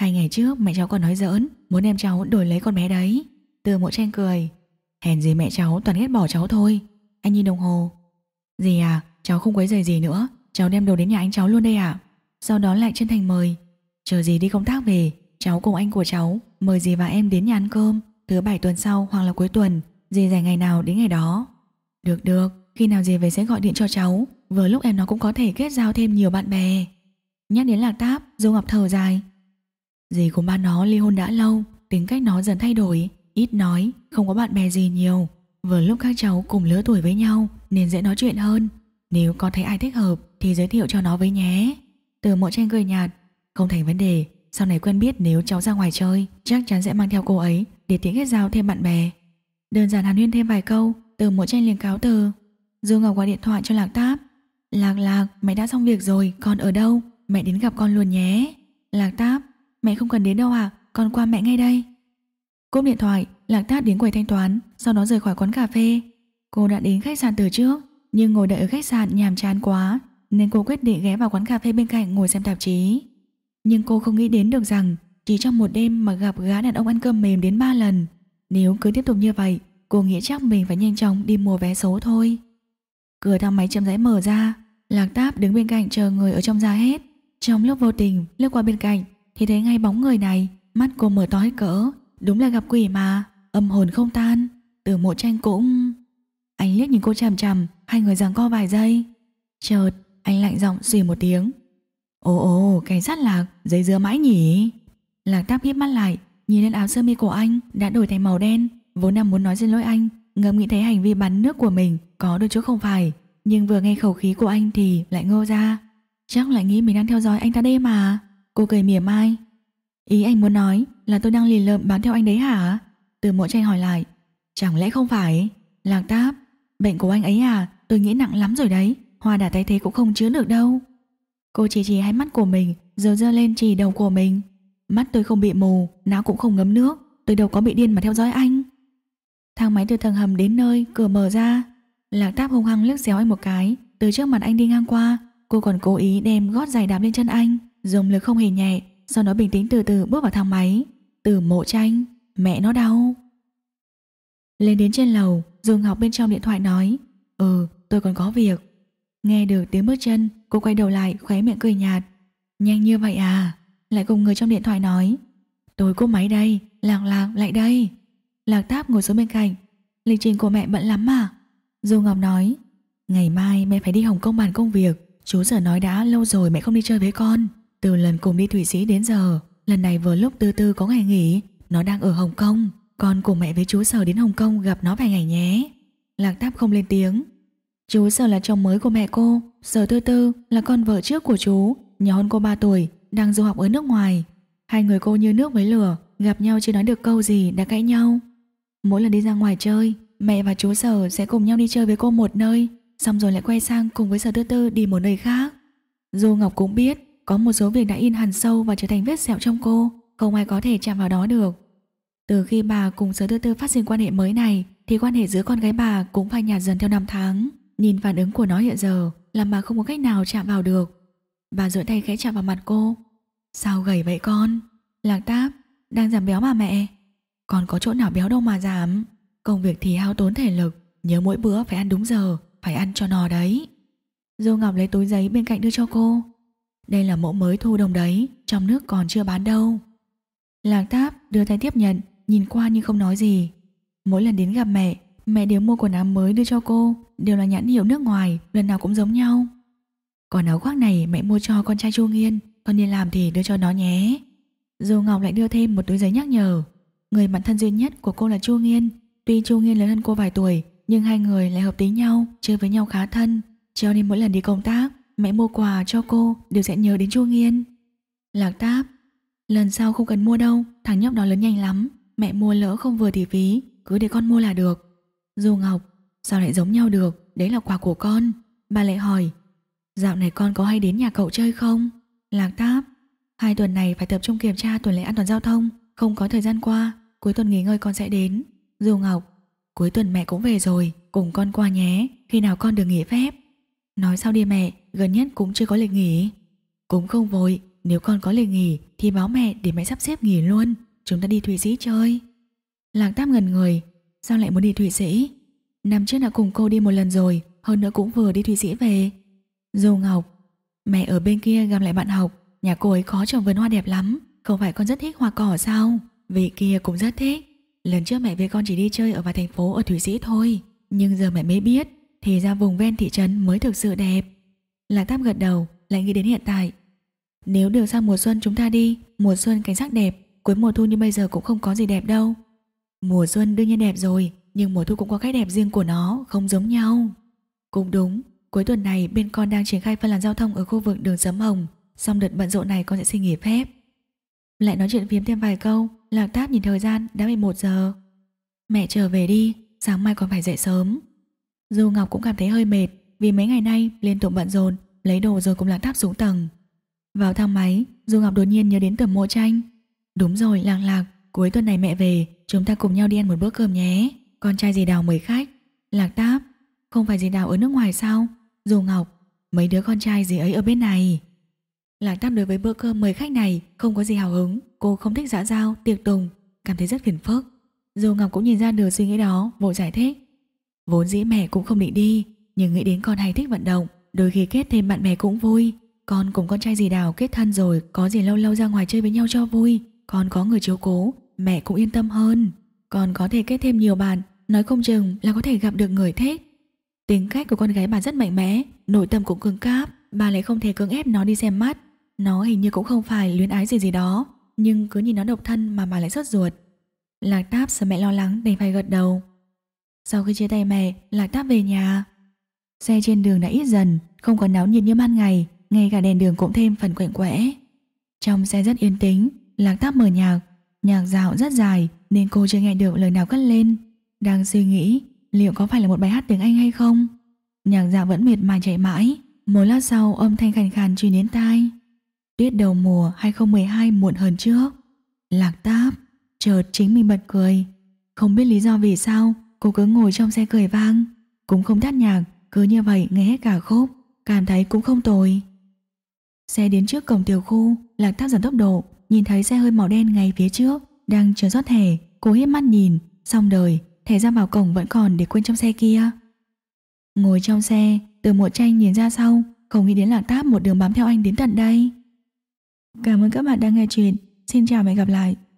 Hai ngày trước mẹ cháu còn nói giỡn Muốn em cháu đổi lấy con bé đấy Từ mộ tranh cười Hèn gì mẹ cháu toàn ghét bỏ cháu thôi Anh nhìn đồng hồ Gì à cháu không quấy giày gì nữa Cháu đem đồ đến nhà anh cháu luôn đây à Sau đó lại chân thành mời Chờ gì đi công tác về Cháu cùng anh của cháu Mời dì và em đến nhà ăn cơm Thứ bảy tuần sau hoặc là cuối tuần Dì dành ngày nào đến ngày đó Được được Khi nào dì về sẽ gọi điện cho cháu Vừa lúc em nó cũng có thể kết giao thêm nhiều bạn bè Nhắc đến Lạc Táp, Du Ngọc thở dài Dì của ba nó ly hôn đã lâu, tính cách nó dần thay đổi, ít nói, không có bạn bè gì nhiều. Vừa lúc các cháu cùng lứa tuổi với nhau nên dễ nói chuyện hơn. Nếu con thấy ai thích hợp thì giới thiệu cho nó với nhé. Từ mộ tranh cười nhạt, không thành vấn đề, sau này quen biết nếu cháu ra ngoài chơi, chắc chắn sẽ mang theo cô ấy để tiến kết giao thêm bạn bè. Đơn giản hàn huyên thêm vài câu, từ mộ tranh liền cáo từ. Dương Ngọc gọi điện thoại cho Lạc Táp. Lạc Lạc, mẹ đã xong việc rồi, con ở đâu? Mẹ đến gặp con luôn nhé. Lạc Táp, Mẹ không cần đến đâu à Con qua mẹ ngay đây Cúp điện thoại Lạc Tát đến quầy thanh toán Sau đó rời khỏi quán cà phê Cô đã đến khách sạn từ trước Nhưng ngồi đợi ở khách sạn nhàm chán quá Nên cô quyết định ghé vào quán cà phê bên cạnh ngồi xem tạp chí Nhưng cô không nghĩ đến được rằng Chỉ trong một đêm mà gặp gã đàn ông ăn cơm mềm đến 3 lần Nếu cứ tiếp tục như vậy Cô nghĩ chắc mình phải nhanh chóng đi mua vé số thôi Cửa thang máy chậm rãi mở ra Lạc Táp đứng bên cạnh chờ người ở trong ra hết Trong lúc vô tình lướt qua bên cạnh thì thấy ngay bóng người này, mắt cô mở to hết cỡ, đúng là gặp quỷ mà, âm hồn không tan, từ mộ tranh cũng... Anh liếc nhìn cô chằm chằm, hai người giằng co vài giây. Chợt, anh lạnh giọng xì một tiếng. Ồ ồ, cảnh sát lạc, giấy dưa mãi nhỉ? Lạc táp hiếp mắt lại, nhìn lên áo sơ mi của anh đã đổi thành màu đen, vốn đang muốn nói xin lỗi anh, ngầm nghĩ thấy hành vi bắn nước của mình có đôi chỗ không phải, nhưng vừa nghe khẩu khí của anh thì lại ngơ ra. Chắc lại nghĩ mình đang theo dõi anh ta đây mà cô cười mỉa mai. Ý anh muốn nói là tôi đang lì lợm bám theo anh đấy hả? Từ mộ tranh hỏi lại. Chẳng lẽ không phải? Lạc táp, bệnh của anh ấy à? Tôi nghĩ nặng lắm rồi đấy. Hoa đã tay thế cũng không chứa được đâu. Cô chỉ chỉ hai mắt của mình, rồi dơ lên chỉ đầu của mình. Mắt tôi không bị mù, não cũng không ngấm nước. Tôi đâu có bị điên mà theo dõi anh. Thang máy từ tầng hầm đến nơi, cửa mở ra. Lạc táp hung hăng liếc xéo anh một cái. Từ trước mặt anh đi ngang qua, cô còn cố ý đem gót giày đạp lên chân anh. Dùng lực không hề nhẹ Sau đó bình tĩnh từ từ bước vào thang máy Từ mộ tranh Mẹ nó đau Lên đến trên lầu Dương Ngọc bên trong điện thoại nói Ừ tôi còn có việc Nghe được tiếng bước chân Cô quay đầu lại khóe miệng cười nhạt Nhanh như vậy à Lại cùng người trong điện thoại nói Tôi cúp máy đây Lạc lạc lại đây Lạc táp ngồi xuống bên cạnh Lịch trình của mẹ bận lắm mà Dương Ngọc nói Ngày mai mẹ phải đi Hồng Kông bàn công việc Chú giờ nói đã lâu rồi mẹ không đi chơi với con từ lần cùng đi Thụy Sĩ đến giờ Lần này vừa lúc Tư Tư có ngày nghỉ Nó đang ở Hồng Kông Con cùng mẹ với chú Sở đến Hồng Kông gặp nó vài ngày nhé Lạc Táp không lên tiếng Chú Sở là chồng mới của mẹ cô Sở Tư Tư là con vợ trước của chú Nhỏ hơn cô 3 tuổi Đang du học ở nước ngoài Hai người cô như nước với lửa Gặp nhau chưa nói được câu gì đã cãi nhau Mỗi lần đi ra ngoài chơi Mẹ và chú Sở sẽ cùng nhau đi chơi với cô một nơi Xong rồi lại quay sang cùng với Sở Tư Tư đi một nơi khác dù Ngọc cũng biết có một số việc đã in hẳn sâu và trở thành vết sẹo trong cô, không ai có thể chạm vào đó được. Từ khi bà cùng sở tư tư phát sinh quan hệ mới này, thì quan hệ giữa con gái bà cũng phai nhạt dần theo năm tháng. Nhìn phản ứng của nó hiện giờ, làm bà không có cách nào chạm vào được. Bà duỗi tay khẽ chạm vào mặt cô. Sao gầy vậy con? Lạc táp, đang giảm béo mà mẹ. Còn có chỗ nào béo đâu mà giảm. Công việc thì hao tốn thể lực, nhớ mỗi bữa phải ăn đúng giờ, phải ăn cho no đấy. Dô Ngọc lấy túi giấy bên cạnh đưa cho cô. Đây là mẫu mới thu đông đấy, trong nước còn chưa bán đâu. Lạc táp đưa tay tiếp nhận, nhìn qua nhưng không nói gì. Mỗi lần đến gặp mẹ, mẹ đều mua quần áo mới đưa cho cô, đều là nhãn hiệu nước ngoài, lần nào cũng giống nhau. Còn áo khoác này mẹ mua cho con trai Chu Nghiên, con đi làm thì đưa cho nó nhé. Dù Ngọc lại đưa thêm một túi giấy nhắc nhở. Người bạn thân duy nhất của cô là Chu Nghiên. Tuy Chu Nghiên lớn hơn cô vài tuổi, nhưng hai người lại hợp tính nhau, chơi với nhau khá thân. Cho nên mỗi lần đi công tác, Mẹ mua quà cho cô đều sẽ nhớ đến Chu Nghiên Lạc táp Lần sau không cần mua đâu Thằng nhóc đó lớn nhanh lắm Mẹ mua lỡ không vừa thì phí Cứ để con mua là được Du Ngọc Sao lại giống nhau được Đấy là quà của con Bà lại hỏi Dạo này con có hay đến nhà cậu chơi không Lạc táp Hai tuần này phải tập trung kiểm tra tuần lễ an toàn giao thông Không có thời gian qua Cuối tuần nghỉ ngơi con sẽ đến Du Ngọc Cuối tuần mẹ cũng về rồi Cùng con qua nhé Khi nào con được nghỉ phép Nói sau đi mẹ gần nhất cũng chưa có lịch nghỉ. Cũng không vội, nếu con có lịch nghỉ thì báo mẹ để mẹ sắp xếp nghỉ luôn, chúng ta đi Thụy Sĩ chơi. Lạc Tam ngần người, sao lại muốn đi Thụy Sĩ? Năm trước đã cùng cô đi một lần rồi, hơn nữa cũng vừa đi Thụy Sĩ về. Dù Ngọc, mẹ ở bên kia gặp lại bạn học, nhà cô ấy khó trồng vườn hoa đẹp lắm, không phải con rất thích hoa cỏ sao? Vị kia cũng rất thích. Lần trước mẹ với con chỉ đi chơi ở vài thành phố ở Thụy Sĩ thôi, nhưng giờ mẹ mới biết thì ra vùng ven thị trấn mới thực sự đẹp. Lạc Tháp gật đầu, lại nghĩ đến hiện tại. Nếu được sang mùa xuân chúng ta đi, mùa xuân cảnh sắc đẹp, cuối mùa thu như bây giờ cũng không có gì đẹp đâu. Mùa xuân đương nhiên đẹp rồi, nhưng mùa thu cũng có cách đẹp riêng của nó, không giống nhau. Cũng đúng, cuối tuần này bên con đang triển khai phân làn giao thông ở khu vực đường Sấm Hồng, xong đợt bận rộn này con sẽ xin nghỉ phép. Lại nói chuyện phiếm thêm vài câu, Lạc Tháp nhìn thời gian đã 11 giờ. Mẹ trở về đi, sáng mai còn phải dậy sớm. Du Ngọc cũng cảm thấy hơi mệt, vì mấy ngày nay liên tục bận rộn, lấy đồ rồi cũng lạc tháp xuống tầng. Vào thang máy, Du Ngọc đột nhiên nhớ đến tầm mộ tranh. Đúng rồi, lạc lạc, cuối tuần này mẹ về, chúng ta cùng nhau đi ăn một bữa cơm nhé. Con trai dì đào mời khách. Lạc táp, không phải dì đào ở nước ngoài sao? Du Ngọc, mấy đứa con trai dì ấy ở bên này. Lạc táp đối với bữa cơm mời khách này không có gì hào hứng, cô không thích xã giao, tiệc tùng, cảm thấy rất phiền phức. Du Ngọc cũng nhìn ra được suy nghĩ đó, vội giải thích. Vốn dĩ mẹ cũng không định đi, nhưng nghĩ đến con hay thích vận động, đôi khi kết thêm bạn bè cũng vui. Con cùng con trai dì Đào kết thân rồi, có gì lâu lâu ra ngoài chơi với nhau cho vui. Con có người chiếu cố, mẹ cũng yên tâm hơn. Con có thể kết thêm nhiều bạn, nói không chừng là có thể gặp được người thích. Tính cách của con gái bà rất mạnh mẽ, nội tâm cũng cứng cáp, bà lại không thể cưỡng ép nó đi xem mắt. Nó hình như cũng không phải luyến ái gì gì đó, nhưng cứ nhìn nó độc thân mà bà lại sốt ruột. Lạc Táp sợ mẹ lo lắng nên phải gật đầu. Sau khi chia tay mẹ, Lạc Táp về nhà, Xe trên đường đã ít dần, không còn náo nhiệt như ban ngày, ngay cả đèn đường cũng thêm phần quạnh quẽ. Trong xe rất yên tĩnh, Lạc Táp mở nhạc, nhạc dạo rất dài nên cô chưa nghe được lời nào cất lên. Đang suy nghĩ liệu có phải là một bài hát tiếng Anh hay không. Nhạc dạo vẫn mệt mà chạy mãi, một lát sau âm thanh khàn khàn truyền đến tai. Tuyết đầu mùa 2012 muộn hơn trước. Lạc Táp chợt chính mình bật cười, không biết lý do vì sao cô cứ ngồi trong xe cười vang, cũng không tắt nhạc cứ như vậy nghe cả khúc, cảm thấy cũng không tồi. Xe đến trước cổng tiểu khu, Lạc Thác giảm tốc độ, nhìn thấy xe hơi màu đen ngay phía trước, đang chờ rót thẻ, cố hiếp mắt nhìn, xong đời, thẻ ra vào cổng vẫn còn để quên trong xe kia. Ngồi trong xe, từ một tranh nhìn ra sau, không nghĩ đến Lạc Thác một đường bám theo anh đến tận đây. Cảm ơn các bạn đang nghe chuyện, xin chào và hẹn gặp lại.